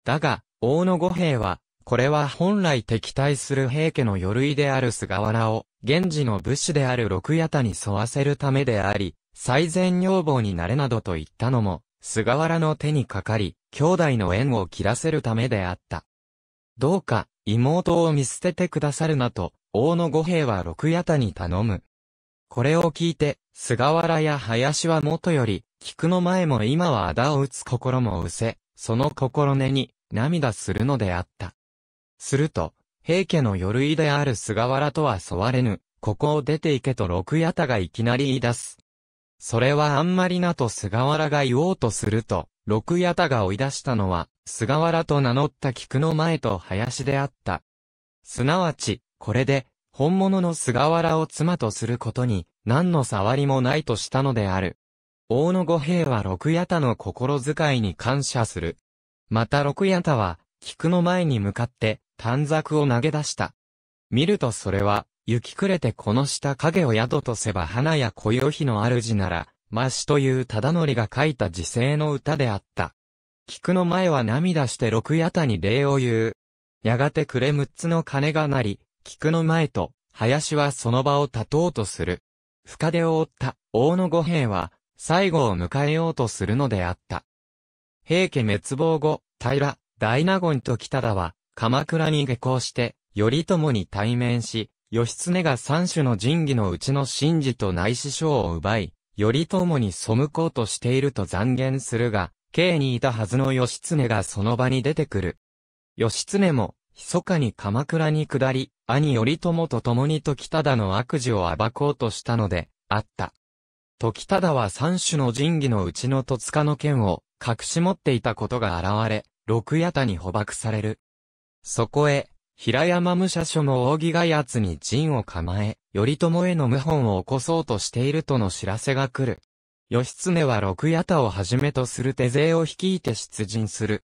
だが、大野五兵は、これは本来敵対する平家の鎧である菅原を、現時の武士である六谷田に沿わせるためであり、最善女房になれなどと言ったのも、菅原の手にかかり、兄弟の縁を切らせるためであった。どうか、妹を見捨ててくださるなと、大野五兵は六谷田に頼む。これを聞いて、菅原や林は元より、菊の前も今は仇を打つ心も失せ、その心根に、涙するのであった。すると、平家の鎧いである菅原とは沿われぬ、ここを出て行けと六八田がいきなり言い出す。それはあんまりなと菅原が言おうとすると、六八田が追い出したのは、菅原と名乗った菊の前と林であった。すなわち、これで、本物の菅原を妻とすることに、何の触りもないとしたのである。大野五平は六八田の心遣いに感謝する。また六八田は、菊の前に向かって、短冊を投げ出した。見るとそれは、雪暮れてこの下影を宿とせば花や小夜日の主なら、ましという忠則が書いた時世の歌であった。菊の前は涙して六夜谷に礼を言う。やがて暮れ六つの鐘が鳴り、菊の前と、林はその場を立とうとする。深手を追った大野五兵は、最後を迎えようとするのであった。平家滅亡後、平、大納言と北田は、鎌倉に下校して、頼朝に対面し、義経が三種の神器のうちの神事と内視書を奪い、頼朝に背こうとしていると残言するが、刑にいたはずの義経がその場に出てくる。義経も、密かに鎌倉に下り、兄頼朝と共に時忠の悪事を暴こうとしたので、あった。時忠は三種の神器のうちの戸塚の剣を隠し持っていたことが現れ、六夜田に捕獲される。そこへ、平山武者所の木がつに陣を構え、頼朝への謀反を起こそうとしているとの知らせが来る。義経は六矢田をはじめとする手勢を率いて出陣する。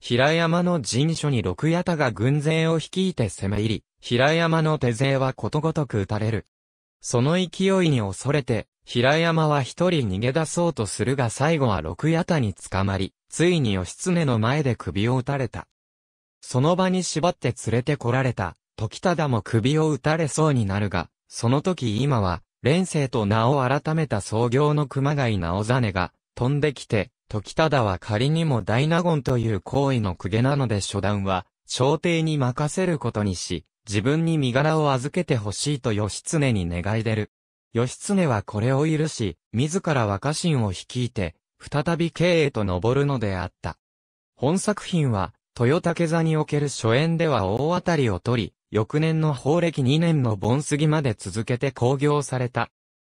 平山の陣所に六矢田が軍勢を率いて攻め入り、平山の手勢はことごとく撃たれる。その勢いに恐れて、平山は一人逃げ出そうとするが最後は六矢田に捕まり、ついに義経の前で首を打たれた。その場に縛って連れてこられた、時忠も首を打たれそうになるが、その時今は、連生と名を改めた創業の熊谷直真が、飛んできて、時忠は仮にも大納言という行為の公家なので初段は、朝廷に任せることにし、自分に身柄を預けてほしいと義経に願い出る。義経はこれを許し、自ら若心を率いて、再び京へと登るのであった。本作品は、豊竹座における初演では大当たりを取り、翌年の法暦2年の盆過ぎまで続けて興行された。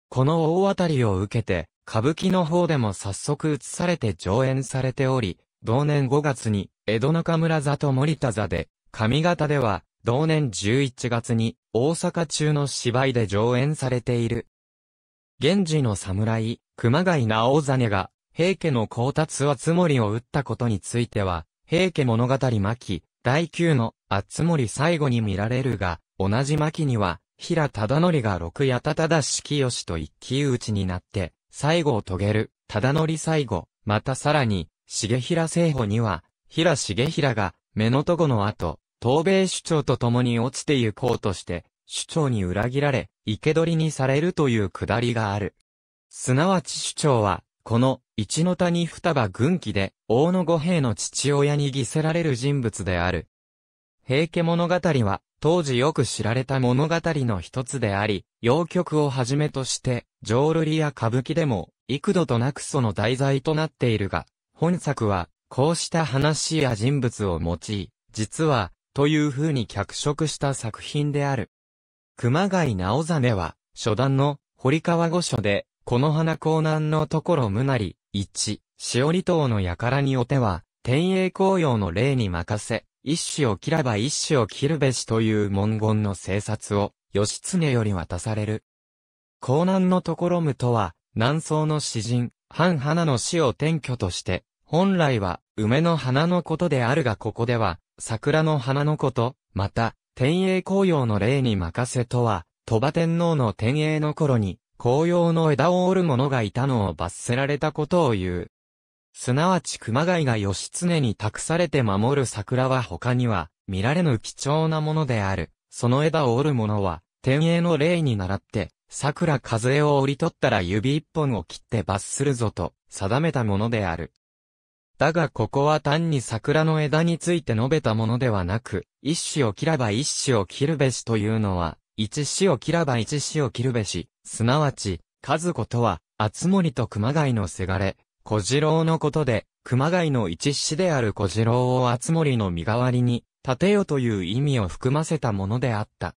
この大当たりを受けて、歌舞伎の方でも早速移されて上演されており、同年5月に、江戸中村座と森田座で、上方では、同年11月に、大阪中の芝居で上演されている。現時の侍、熊谷直真が、平家の光達はつもりを打ったことについては、平家物語巻、第9の、厚森最後に見られるが、同じ巻には、平忠則が六八田忠式義と一騎打ちになって、最後を遂げる、忠則最後、またさらに、重平聖保には、平重平が、目のとごの後、東米首長と共に落ちてゆこうとして、首長に裏切られ、生け捕りにされるというくだりがある。すなわち首長は、この、一の谷双葉軍記で、大野五兵の父親に犠せられる人物である。平家物語は、当時よく知られた物語の一つであり、洋曲をはじめとして、浄瑠璃や歌舞伎でも、幾度となくその題材となっているが、本作は、こうした話や人物を用い、実は、という風に脚色した作品である。熊谷直実は、初段の堀川御所で、この花江南のところむなり、一、しおり島の輩におては、天栄紅葉の例に任せ、一種を切らば一種を切るべしという文言の政策を、義経より渡される。江南のところむとは、南宋の詩人、半花の死を転居として、本来は、梅の花のことであるがここでは、桜の花のこと、また、天栄紅葉の例に任せとは、鳥羽天皇の天栄の頃に、紅葉の枝を折る者がいたのを罰せられたことを言う。すなわち熊谷が義経に託されて守る桜は他には見られぬ貴重なものである。その枝を折る者は天栄の霊に倣って桜風を折り取ったら指一本を切って罰するぞと定めたものである。だがここは単に桜の枝について述べたものではなく、一子を切らば一子を切るべしというのは、一子を切らば一子を切るべし、すなわち、和子とは、厚森と熊谷のせがれ、小次郎のことで、熊谷の一子である小次郎を厚森の身代わりに、立てよという意味を含ませたものであった。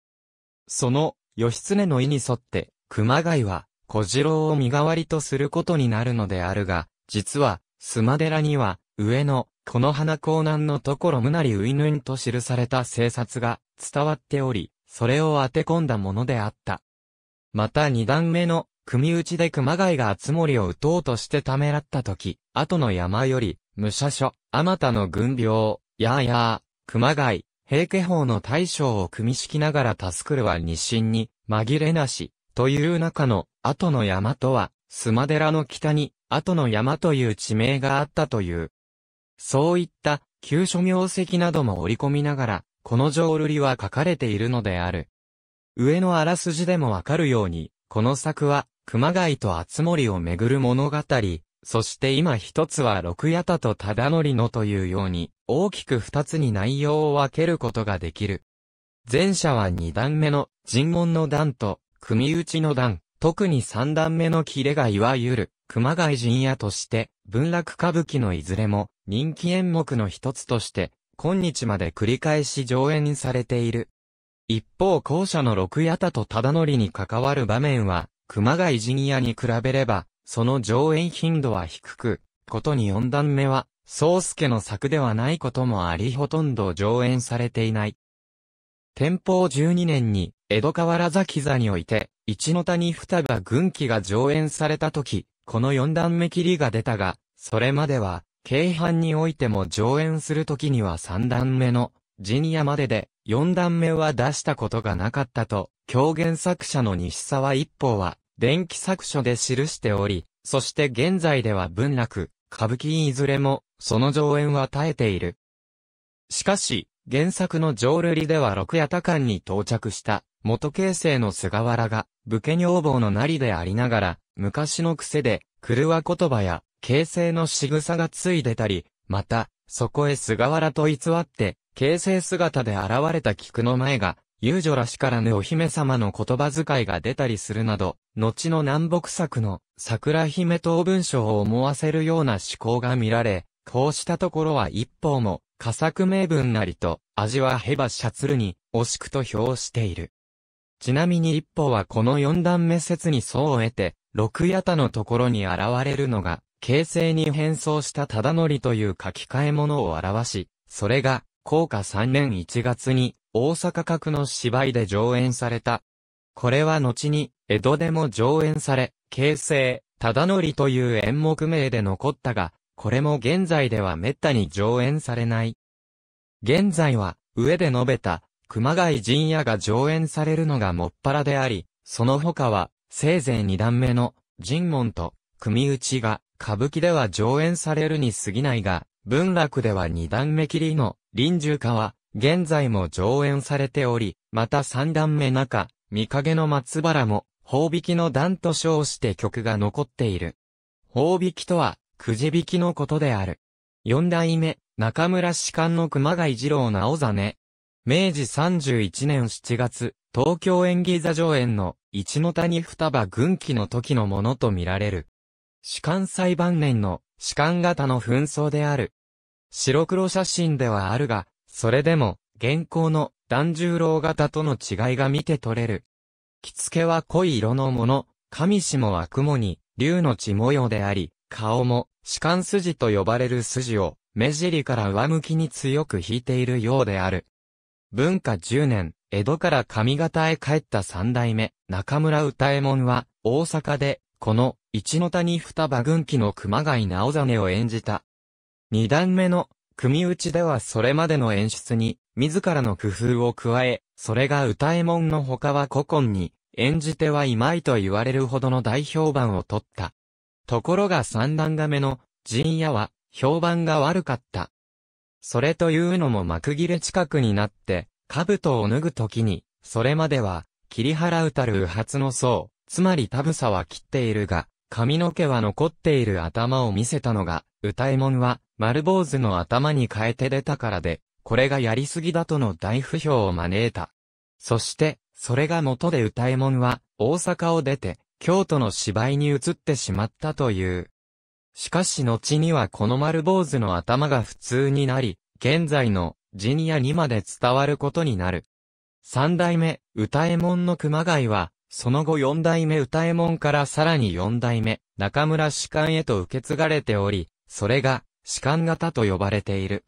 その、義経の意に沿って、熊谷は、小次郎を身代わりとすることになるのであるが、実は、須磨寺には、上の、この花江南のところむなりういぬんと記された政策が伝わっており、それを当て込んだものであった。また二段目の、組打ちで熊谷が厚森を撃とうとしてためらった時、後の山より、武者所、あまたの軍病、やあやあ、熊谷、平家法の大将を組み敷きながらタスクルは二清に、紛れなし、という中の、後の山とは、スマ寺の北に、後の山という地名があったという。そういった、旧書名跡なども織り込みながら、この浄瑠璃は書かれているのである。上のあらすじでもわかるように、この作は、熊谷と厚森をめぐる物語、そして今一つは六八田と忠則のというように、大きく二つに内容を分けることができる。前者は二段目の、尋問の段と、組打ちの段、特に三段目の切れがいわゆる、熊谷陣屋として、文楽歌舞伎のいずれも、人気演目の一つとして、今日まで繰り返し上演されている。一方後者の六八田と忠則に関わる場面は、熊谷ジニアに比べれば、その上演頻度は低く、ことに四段目は、宗介の作ではないこともありほとんど上演されていない。天保12年に、江戸河原崎座において、一の谷双葉軍記が上演された時、この四段目切りが出たが、それまでは、京阪においても上演する時には三段目のジニアまでで四段目は出したことがなかったと、狂言作者の西沢一方は、電気作書で記しており、そして現在では文楽、歌舞伎いずれも、その上演は耐えている。しかし、原作の浄瑠璃では六夜多間に到着した、元形成の菅原が、武家女房のなりでありながら、昔の癖で、狂わ言葉や、形成の仕草がついでたり、また、そこへ菅原と偽って、形成姿で現れた菊の前が、遊女らしからぬお姫様の言葉遣いが出たりするなど、後の南北作の桜姫等文章を思わせるような思考が見られ、こうしたところは一方も、仮作名文なりと、味はヘバシャツルに、惜しくと評している。ちなみに一方はこの四段目説に層を得て、六八田のところに現れるのが、形成に変装した忠則という書き換え物を表し、それが、高価3年1月に大阪閣の芝居で上演された。これは後に江戸でも上演され、京成、忠則という演目名で残ったが、これも現在では滅多に上演されない。現在は、上で述べた、熊谷陣屋が上演されるのがもっぱらであり、その他は、せいぜい二段目の、尋問と、組打ちが、歌舞伎では上演されるに過ぎないが、文楽では二段目切りの臨終歌は、現在も上演されており、また三段目中、三影の松原も、宝引きの段と称して曲が残っている。宝引きとは、くじ引きのことである。四代目、中村士官の熊谷二郎直真。明治31年7月、東京演技座上演の一の谷双葉軍記の時のものとみられる。士官裁判年の士官型の紛争である。白黒写真ではあるが、それでも、現行の團十郎型との違いが見て取れる。着付けは濃い色のもの、上下は雲に、竜の血模様であり、顔も、士官筋と呼ばれる筋を、目尻から上向きに強く引いているようである。文化十年、江戸から上方へ帰った三代目、中村歌右衛門は、大阪で、この、一の谷双葉軍記の熊谷直真を演じた。二段目の、組打ちではそれまでの演出に、自らの工夫を加え、それが歌えもんの他は古今に、演じてはいまいと言われるほどの大評判を取った。ところが三段亀の、陣屋は、評判が悪かった。それというのも幕切れ近くになって、兜を脱ぐときに、それまでは、切り払うたる右発の層、つまりタブサは切っているが、髪の毛は残っている頭を見せたのが、歌右衛門は、丸坊主の頭に変えて出たからで、これがやりすぎだとの大不評を招いた。そして、それが元で歌右衛門は、大阪を出て、京都の芝居に移ってしまったという。しかし後にはこの丸坊主の頭が普通になり、現在のジニアにまで伝わることになる。三代目、歌右衛門の熊谷は、その後四代目歌右衛門からさらに四代目、中村士官へと受け継がれており、それが、士官型と呼ばれている。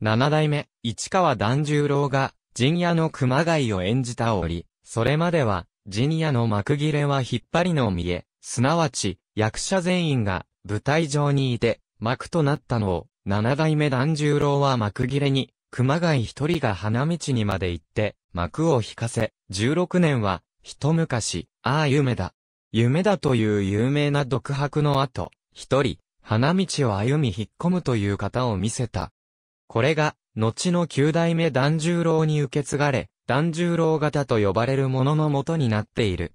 七代目、市川團十郎が、陣屋の熊谷を演じた折、それまでは、陣屋の幕切れは引っ張りの見え、すなわち、役者全員が、舞台上にいて、幕となったのを、七代目團十郎は幕切れに、熊谷一人が花道にまで行って、幕を引かせ、16年は、一昔、ああ夢だ。夢だという有名な独白の後、一人、花道を歩み引っ込むという方を見せた。これが、後の九代目團十郎に受け継がれ、團十郎型と呼ばれるものの元になっている。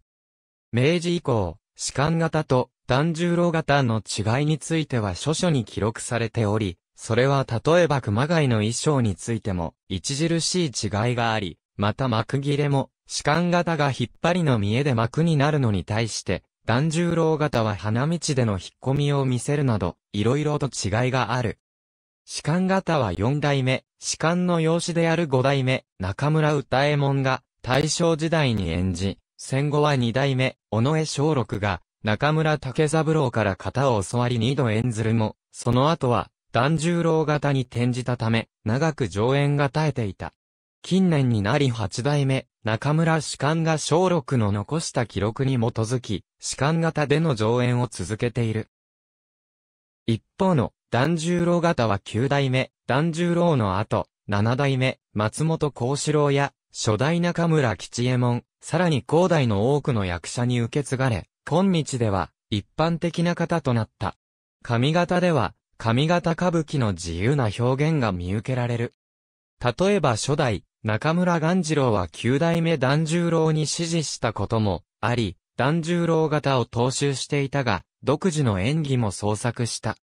明治以降、士官型と團十郎型の違いについては諸書に記録されており、それは例えば熊谷の衣装についても、著しい違いがあり、また幕切れも、士官型が引っ張りの見えで幕になるのに対して、團十郎型は花道での引っ込みを見せるなど、いろいろと違いがある。士官型は四代目、士官の養子である五代目、中村歌右衛門が、大正時代に演じ、戦後は二代目、尾上松緑が、中村竹三郎から型を教わり二度演ずるも、その後は、團十郎型に転じたため、長く上演が絶えていた。近年になり八代目、中村士官が小6の残した記録に基づき、士官型での上演を続けている。一方の、團十郎型は九代目、團十郎の後、七代目、松本幸四郎や、初代中村吉右衛門、さらに後代の多くの役者に受け継がれ、今日では、一般的な型となった。上型では、上型歌舞伎の自由な表現が見受けられる。例えば初代、中村鴈治郎は九代目團十郎に指示したこともあり、團十郎型を踏襲していたが、独自の演技も創作した。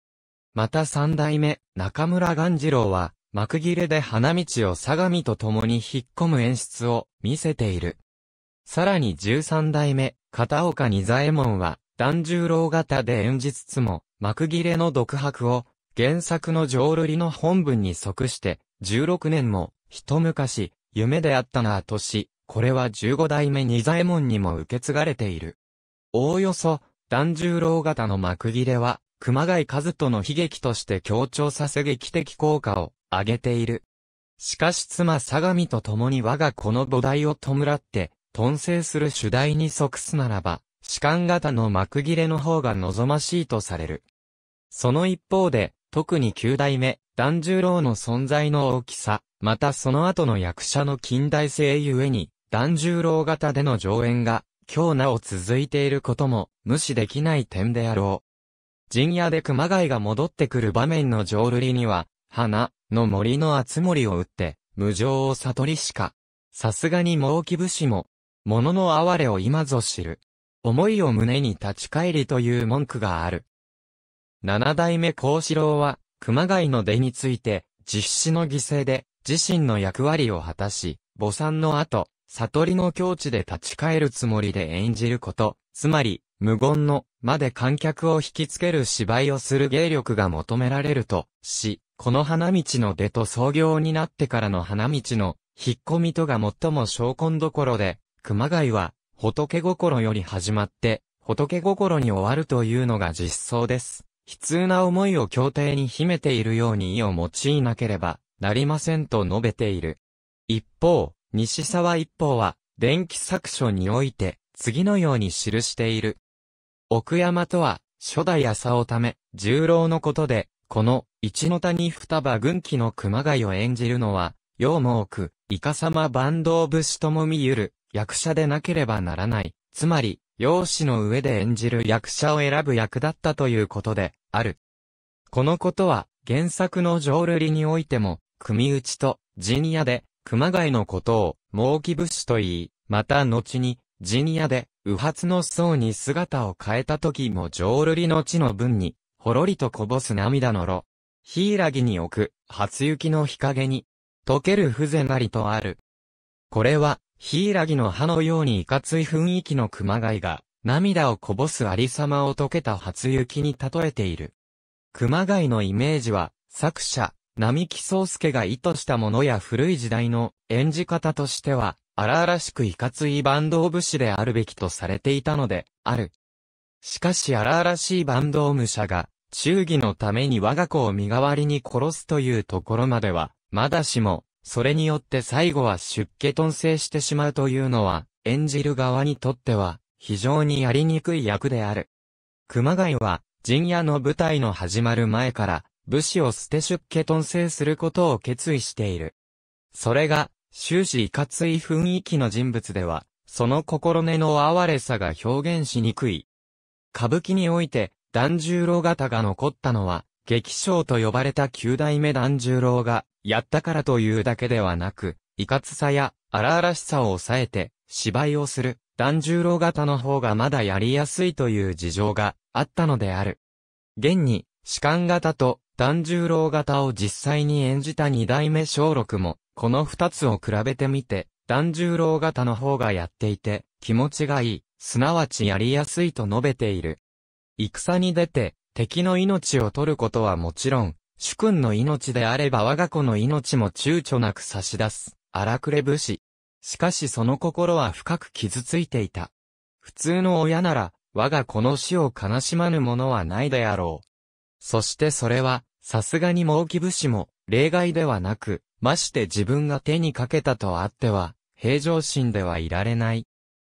また三代目、中村鴈治郎は、幕切れで花道を相模と共に引っ込む演出を見せている。さらに十三代目、片岡二左衛門は、團十郎型で演じつつも、幕切れの独白を、原作の浄瑠璃の本文に即して、16年も一昔、夢であったなぁとし、これは十五代目二左衛門にも受け継がれている。おおよそ、團十郎型の幕切れは、熊谷和人の悲劇として強調させ劇的効果を上げている。しかし妻相模と共に我がこの母題を弔って、頓生する主題に即すならば、士官型の幕切れの方が望ましいとされる。その一方で、特に九代目、團十郎の存在の大きさ、またその後の役者の近代性ゆえに、團十郎型での上演が、今日なお続いていることも、無視できない点であろう。陣屋で熊谷が戻ってくる場面の浄瑠璃には、花の森の厚森を打って、無情を悟りしか、さすがに猛気武士も、物の哀れを今ぞ知る。思いを胸に立ち返りという文句がある。七代目孔四郎は、熊谷の出について、実施の犠牲で、自身の役割を果たし、母産の後、悟りの境地で立ち返るつもりで演じること、つまり、無言の、まで観客を引きつける芝居をする芸力が求められると、し、この花道の出と創業になってからの花道の、引っ込みとが最も昇魂どころで、熊谷は、仏心より始まって、仏心に終わるというのが実相です。悲痛な思いを協定に秘めているように意を用いなければ、なりませんと述べている。一方、西沢一方は、電気作書において、次のように記している。奥山とは、初代朝をため、十郎のことで、この、一の谷双葉軍記の熊谷を演じるのは、陽も多く、イカ様万道武士ともみゆる、役者でなければならない。つまり、容姿の上で演じる役者を選ぶ役だったということで、ある。このことは、原作の浄瑠璃においても、組打ちと、ジニアで、熊谷のことを、猛気武士と言い、また後に、ジニアで、右発の層に姿を変えた時も浄瑠璃の地の分に、ほろりとこぼす涙のろ。ヒイラギに置く、初雪の日陰に、溶ける風情なりとある。これは、ヒイラギの葉のようにいかつい雰囲気の熊谷が、涙をこぼすありさまを溶けた初雪に例えている。熊谷のイメージは、作者、並木宗介が意図したものや古い時代の演じ方としては、荒々しくいかつい坂東武士であるべきとされていたので、ある。しかし荒々しい坂東武者が、忠義のために我が子を身代わりに殺すというところまでは、まだしも、それによって最後は出家遁生してしまうというのは、演じる側にとっては、非常にやりにくい役である。熊谷は、陣屋の舞台の始まる前から、武士を捨て出家遁生することを決意している。それが、終始いかつい雰囲気の人物では、その心根の哀れさが表現しにくい。歌舞伎において、團十郎型が残ったのは、劇将と呼ばれた九代目團十郎が、やったからというだけではなく、いかつさや荒々しさを抑えて、芝居をする、團十郎型の方がまだやりやすいという事情があったのである。現に、士官型と團十郎型を実際に演じた二代目小六も、この二つを比べてみて、團十郎型の方がやっていて、気持ちがいい、すなわちやりやすいと述べている。戦に出て、敵の命を取ることはもちろん、主君の命であれば我が子の命も躊躇なく差し出す、荒くれ武士。しかしその心は深く傷ついていた。普通の親なら、我が子の死を悲しまぬものはないであろう。そしてそれは、さすがに猛気武士も、例外ではなく、まして自分が手にかけたとあっては、平常心ではいられない。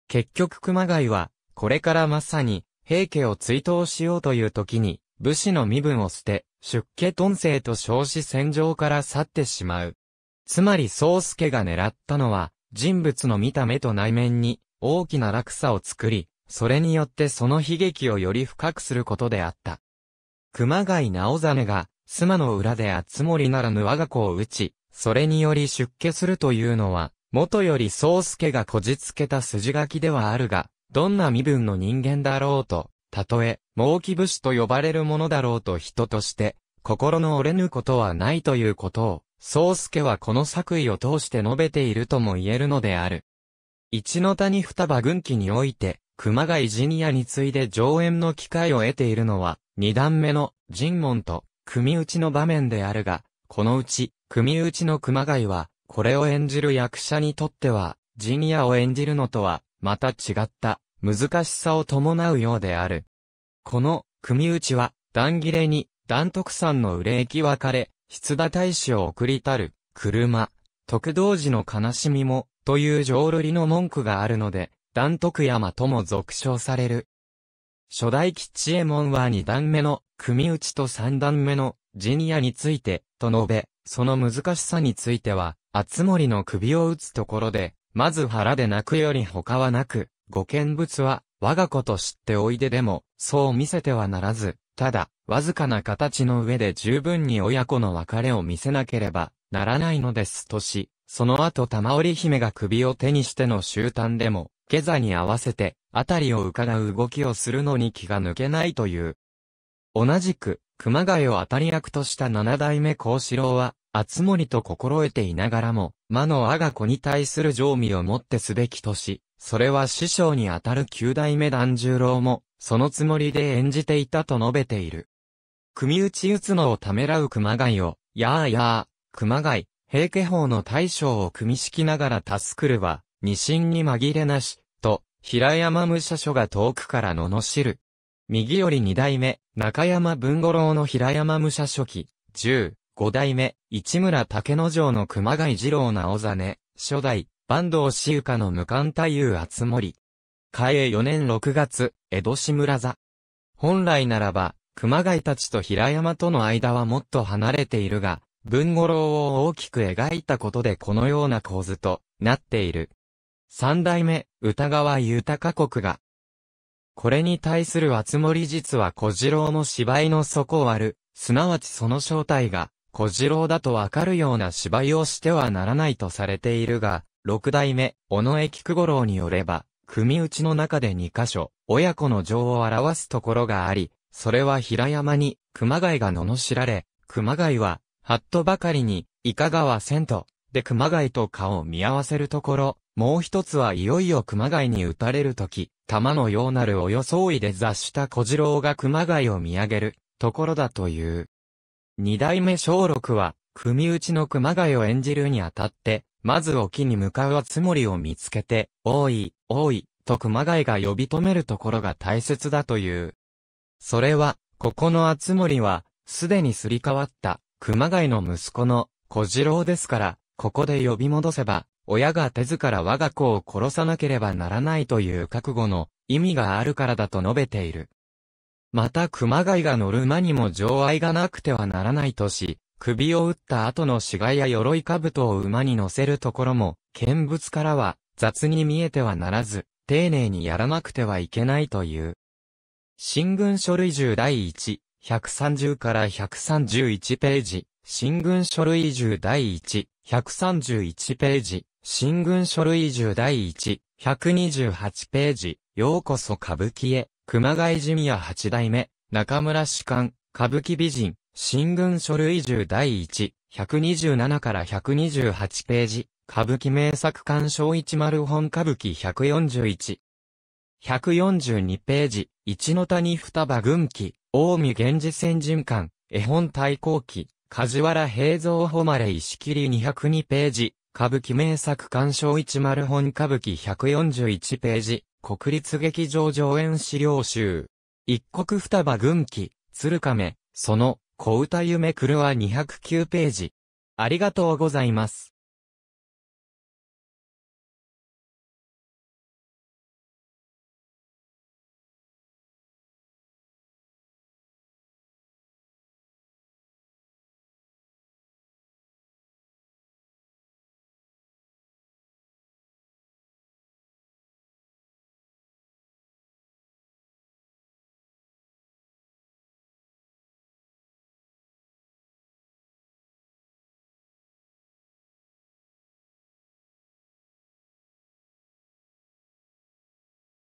結局熊谷は、これからまさに、平家を追悼しようという時に、武士の身分を捨て、出家遁世と称し戦場から去ってしまう。つまり宗介が狙ったのは、人物の見た目と内面に大きな落差を作り、それによってその悲劇をより深くすることであった。熊谷直実が、妻の裏で厚森ならぬ我が子を打ち、それにより出家するというのは、元より宗介がこじつけた筋書きではあるが、どんな身分の人間だろうと、たとえ、猛気武士と呼ばれるものだろうと人として、心の折れぬことはないということを、宗介はこの作為を通して述べているとも言えるのである。一の谷双葉軍旗において、熊谷ジニアに次いで上演の機会を得ているのは、二段目の尋問と組打ちの場面であるが、このうち組打ちの熊谷は、これを演じる役者にとっては、陣屋を演じるのとは、また違った難しさを伴うようである。この組打ちは、段切れに、段徳さんの憂行き別れ、筆田大使を送りたる、車、徳道寺の悲しみも、という浄瑠璃の文句があるので、段徳山とも俗称される。初代吉右衛門は二段目の組打ちと三段目のジニアについて、と述べ、その難しさについては、厚森の首を打つところで、まず腹で泣くより他はなく、ご見物は、我が子と知っておいででも、そう見せてはならず、ただ、わずかな形の上で十分に親子の別れを見せなければならないのですとし、その後玉織姫が首を手にしての終端でも、下座に合わせて、あたりを伺う動きをするのに気が抜けないという。同じく、熊谷を当たり役とした七代目孔四郎は、厚森と心得ていながらも、魔の我が子に対する常味を持ってすべきとし、それは師匠にあたる九代目團十郎も、そのつもりで演じていたと述べている。組打ち打つのをためらう熊谷を、やあやあ、熊谷、平家法の大将を組み敷きながら助くるは、二心に紛れなし、平山武者書が遠くから罵る。右より二代目、中山文五郎の平山武者書記、十、五代目、市村竹之丞の熊谷二郎直真、初代、坂東私有の無冠太夫厚森。嘉永四年六月、江戸志村座。本来ならば、熊谷たちと平山との間はもっと離れているが、文五郎を大きく描いたことでこのような構図となっている。三代目、歌川豊国が。これに対する厚森実は小次郎の芝居の底を割る、すなわちその正体が、小次郎だとわかるような芝居をしてはならないとされているが、六代目、尾上菊五郎によれば、組打ちの中で二箇所、親子の情を表すところがあり、それは平山に、熊谷が罵られ、熊谷は、ハットばかりに、いかがはせんと、で熊谷と顔を見合わせるところ、もう一つはいよいよ熊谷に撃たれるとき、弾のようなるおよそいで雑した小次郎が熊谷を見上げるところだという。二代目小六は、組打ちの熊谷を演じるにあたって、まず沖に向かうつもりを見つけて、おい、おい、と熊谷が呼び止めるところが大切だという。それは、ここのあつ森は、すでにすり替わった、熊谷の息子の小次郎ですから、ここで呼び戻せば、親が手ずから我が子を殺さなければならないという覚悟の意味があるからだと述べている。また熊谷が乗る馬にも情愛がなくてはならないとし、首を打った後の死骸や鎧兜を馬に乗せるところも、見物からは雑に見えてはならず、丁寧にやらなくてはいけないという。新軍書類1第1、130から131ページ、新軍書類1第1、131ページ、新軍書類10第1、128ページ、ようこそ歌舞伎へ、熊谷ジミア八代目、中村士官、歌舞伎美人、新軍書類10第1、127から128ページ、歌舞伎名作鑑賞10本歌舞伎141。142ページ、一の谷双葉軍記、近江源氏先人館、絵本対抗記、梶原平蔵誉れ石切202ページ、歌舞伎名作鑑賞10本歌舞伎141ページ、国立劇場上演資料集。一国双葉軍旗、鶴亀、その、小歌夢狂は209ページ。ありがとうございます。